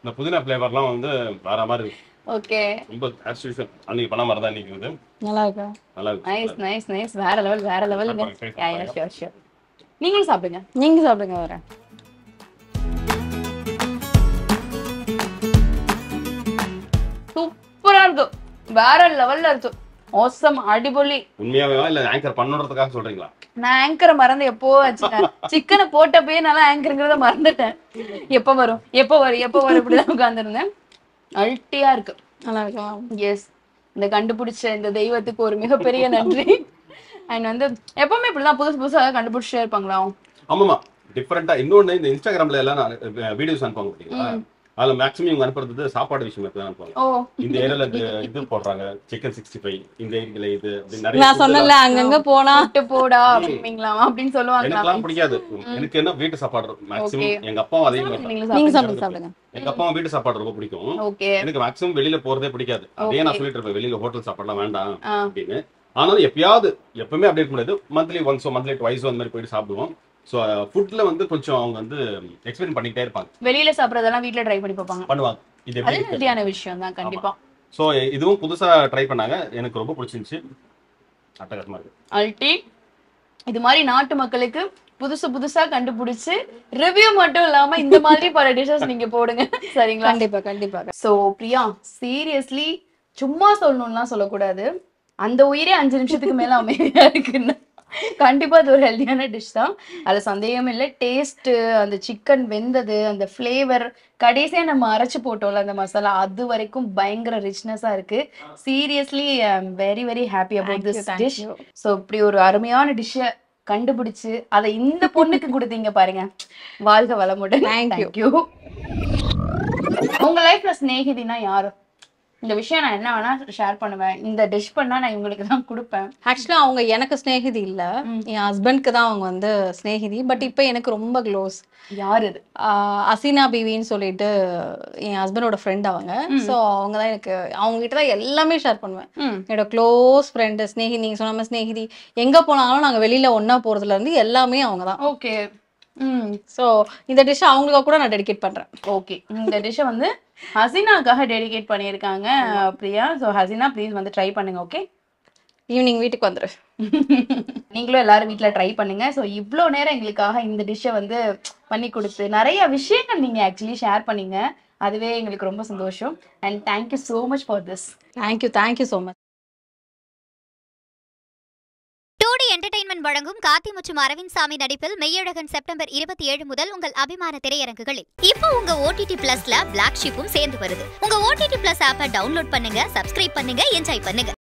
இந்த புதினா ஃப்ளேவர்லாம் வந்து வேற மாதிரி ஓகே ரொம்ப ஆஸ் யூஷுவல் அன்னைக்கு பண்ண மாதிரி தான் இன்னைக்கு வந்து நல்லா இருக்கு நல்லா இருக்கு நைஸ் நைஸ் நைஸ் வேற லெவல் வேற level yeah yeah sure sure நீங்களும் சாப்பிடுங்க நீங்க சாப்பிடுங்க வரேன் வேற லெவல்ல இருக்கு மோசம் அடிபொலி உண்மையாவே இல்ல ஆங்கர் பண்ணுறதுக்காக சொல்றீங்களா நான் ஆங்கர் மறந்து எப்போ வச்சுட்டேன் சிக்கனை போட்டப்பயே நல்லா ஆங்கருங்கிறத மறந்துட்டேன் எப்போ வரும் எப்போ வரும் எப்போ வரும் இப்படிதான் உட்காந்துருந்தேன் அல்ட்டியா இருக்கு நல்லா இருக்கா எஸ் இந்த கண்டுபிடிச்ச இந்த தெய்வத்துக்கு ஒரு மிகப்பெரிய நன்றி அண்ட் வந்து எப்பவுமே இப்படிலாம் புதுசு புதுசாக கண்டுபிடிச்சே இருப்பாங்களா ஆமாமா டிஃப்ரெண்டா இன்னொன்னு இந்த இன்ஸ்டாகிராம்ல எல்லாம் வீடியோஸ் அனுப்புவாங்க அதுல மேக்ஸிமம் இவங்க அனுப்புறது சாப்பாடு விஷயம் தான் அனுப்புவாங்க இந்த ஏரியால இது போடுறாங்க சிக்கன் சிக்ஸ்டி ஃபைவ் இந்த ஏரியில இது நான் சொன்னல அங்கங்க போனா போடா அப்படிங்களா அப்படின்னு சொல்லுவாங்க எனக்குலாம் பிடிக்காது எனக்கு என்ன வீட்டு சாப்பாடு மேக்ஸிமம் எங்க அப்பாவும் அதே மாதிரி எங்க அப்பாவும் வீட்டு சாப்பாடு ரொம்ப பிடிக்கும் எனக்கு மேக்ஸிமம் வெளியில போறதே பிடிக்காது அதே நான் சொல்லிட்டு இருப்பேன் வெளியில ஹோட்டல் சாப்பாடுலாம் வேண்டாம் அப்படின்னு ஆனாலும் எப்பயாவது எப்பவுமே அப்டேட் முடியாது மந்த்லி ஒன்ஸோ மந்த்லி டுவைஸோ அந்த மாதிரி போயிட்டு சாப்பிடுவோம் ஸோ ஃபுட்ல வந்து கொஞ்சம் அவங்க வந்து எக்ஸ்பிளைன் பண்ணிக்கிட்டே இருப்பாங்க வெளியில சாப்பிட்றதெல்லாம் வீட்டில் ட்ரை பண்ணி பார்ப்பாங்க பண்ணுவாங்க இது ஹெல்த்தியான விஷயம் தான் கண்டிப்பா ஸோ இதுவும் புதுசாக ட்ரை பண்ணாங்க எனக்கு ரொம்ப பிடிச்சிருந்துச்சு அட்டகாசமாக இருக்கு அல்டி இது மாதிரி நாட்டு மக்களுக்கு புதுசு புதுசா கண்டுபிடிச்சு ரிவ்யூ மட்டும் இல்லாம இந்த மாதிரி பல டிஷஸ் நீங்க போடுங்க (laughs) சரிங்களா கண்டிப்பா கண்டிப்பா சோ பிரியா சீரியஸ்லி சும்மா சொல்லணும்லாம் சொல்லக்கூடாது அந்த உயிரே அஞ்சு நிமிஷத்துக்கு மேல அமைதியா இருக்குன்னு கண்டிப்பா அது ஒரு ஹெல்த்தியான டிஷ் தான் அதுல சந்தேகம் இல்லை டேஸ்ட் அந்த சிக்கன் வெந்தது அந்த ஃப்ளேவர் கடைசியா நம்ம அரைச்சு போட்டோம்ல அந்த மசாலா அது வரைக்கும் பயங்கர ரிச்னஸா இருக்கு seriously I very very happy about this dish so இப்படி ஒரு அருமையான டிஷ்ஷை கண்டுபிடிச்சு அதை இந்த பொண்ணுக்கு கொடுத்தீங்க பாருங்க வாழ்க வளமுடன் தேங்க்யூ உங்க லைஃப்ல ஸ்நேகிதினா யாரும் இந்த விஷயம் நான் என்ன வேணா ஷேர் பண்ணுவேன் இந்த டிஷ் பண்ணா நான் இவங்களுக்கு தான் கொடுப்பேன் ஆக்சுவலா அவங்க எனக்கு ஸ்நேகிதி இல்ல என் ஹஸ்பண்ட்க்கு தான் அவங்க வந்து ஸ்நேகிதி பட் இப்போ எனக்கு ரொம்ப க்ளோஸ் யாரு இது அசினா பிவின்னு சொல்லிட்டு என் ஹஸ்பண்டோட ஃப்ரெண்ட் அவங்க சோ அவங்க தான் எனக்கு அவங்க கிட்ட தான் எல்லாமே ஷேர் பண்ணுவேன் என்னோட க்ளோஸ் ஃப்ரெண்டு ஸ்நேகி நீங்க சொன்ன ஸ்நேகிதி எங்க போனாலும் நாங்க வெளியில ஒன்னா போறதுல இருந்து எல்லாமே அவங்க தான் ஓகே ஸோ இந்த டிஷ்ஷை அவங்களுக்காக கூட நான் டெடிகேட் பண்ணுறேன் ஓகே இந்த டிஷ்ஷை வந்து ஹசினாக்காக டெடிகேட் பண்ணியிருக்காங்க பிரியா ஸோ ஹசினா ப்ளீஸ் வந்து ட்ரை பண்ணுங்க ஓகே ஈவினிங் வீட்டுக்கு வந்துடு (laughs) நீங்களும் எல்லாரும் வீட்டில் ட்ரை பண்ணுங்க ஸோ இவ்வளோ நேரம் எங்களுக்காக இந்த டிஷ்ஷை வந்து பண்ணி கொடுத்து நிறைய விஷயங்கள் நீங்கள் ஆக்சுவலி ஷேர் பண்ணீங்க அதுவே எங்களுக்கு ரொம்ப சந்தோஷம் and thank you so much for this thank you thank you so much Vijay வழங்கும் காத்தி மற்றும் அரவிந்த் சாமி நடிப்பில் மெய்யழகன் செப்டம்பர் இருபத்தி ஏழு முதல் உங்கள் அபிமான திரையரங்குகளில் இப்போ உங்க ஓடிடி பிளஸ்ல பிளாக் ஷிப்பும் சேர்ந்து வருது உங்க ஓடிடி பிளஸ் ஆப்பை டவுன்லோட் பண்ணுங்க சப்ஸ்கிரைப் பண்ணுங்க என்ஜாய் பண்ணுங்க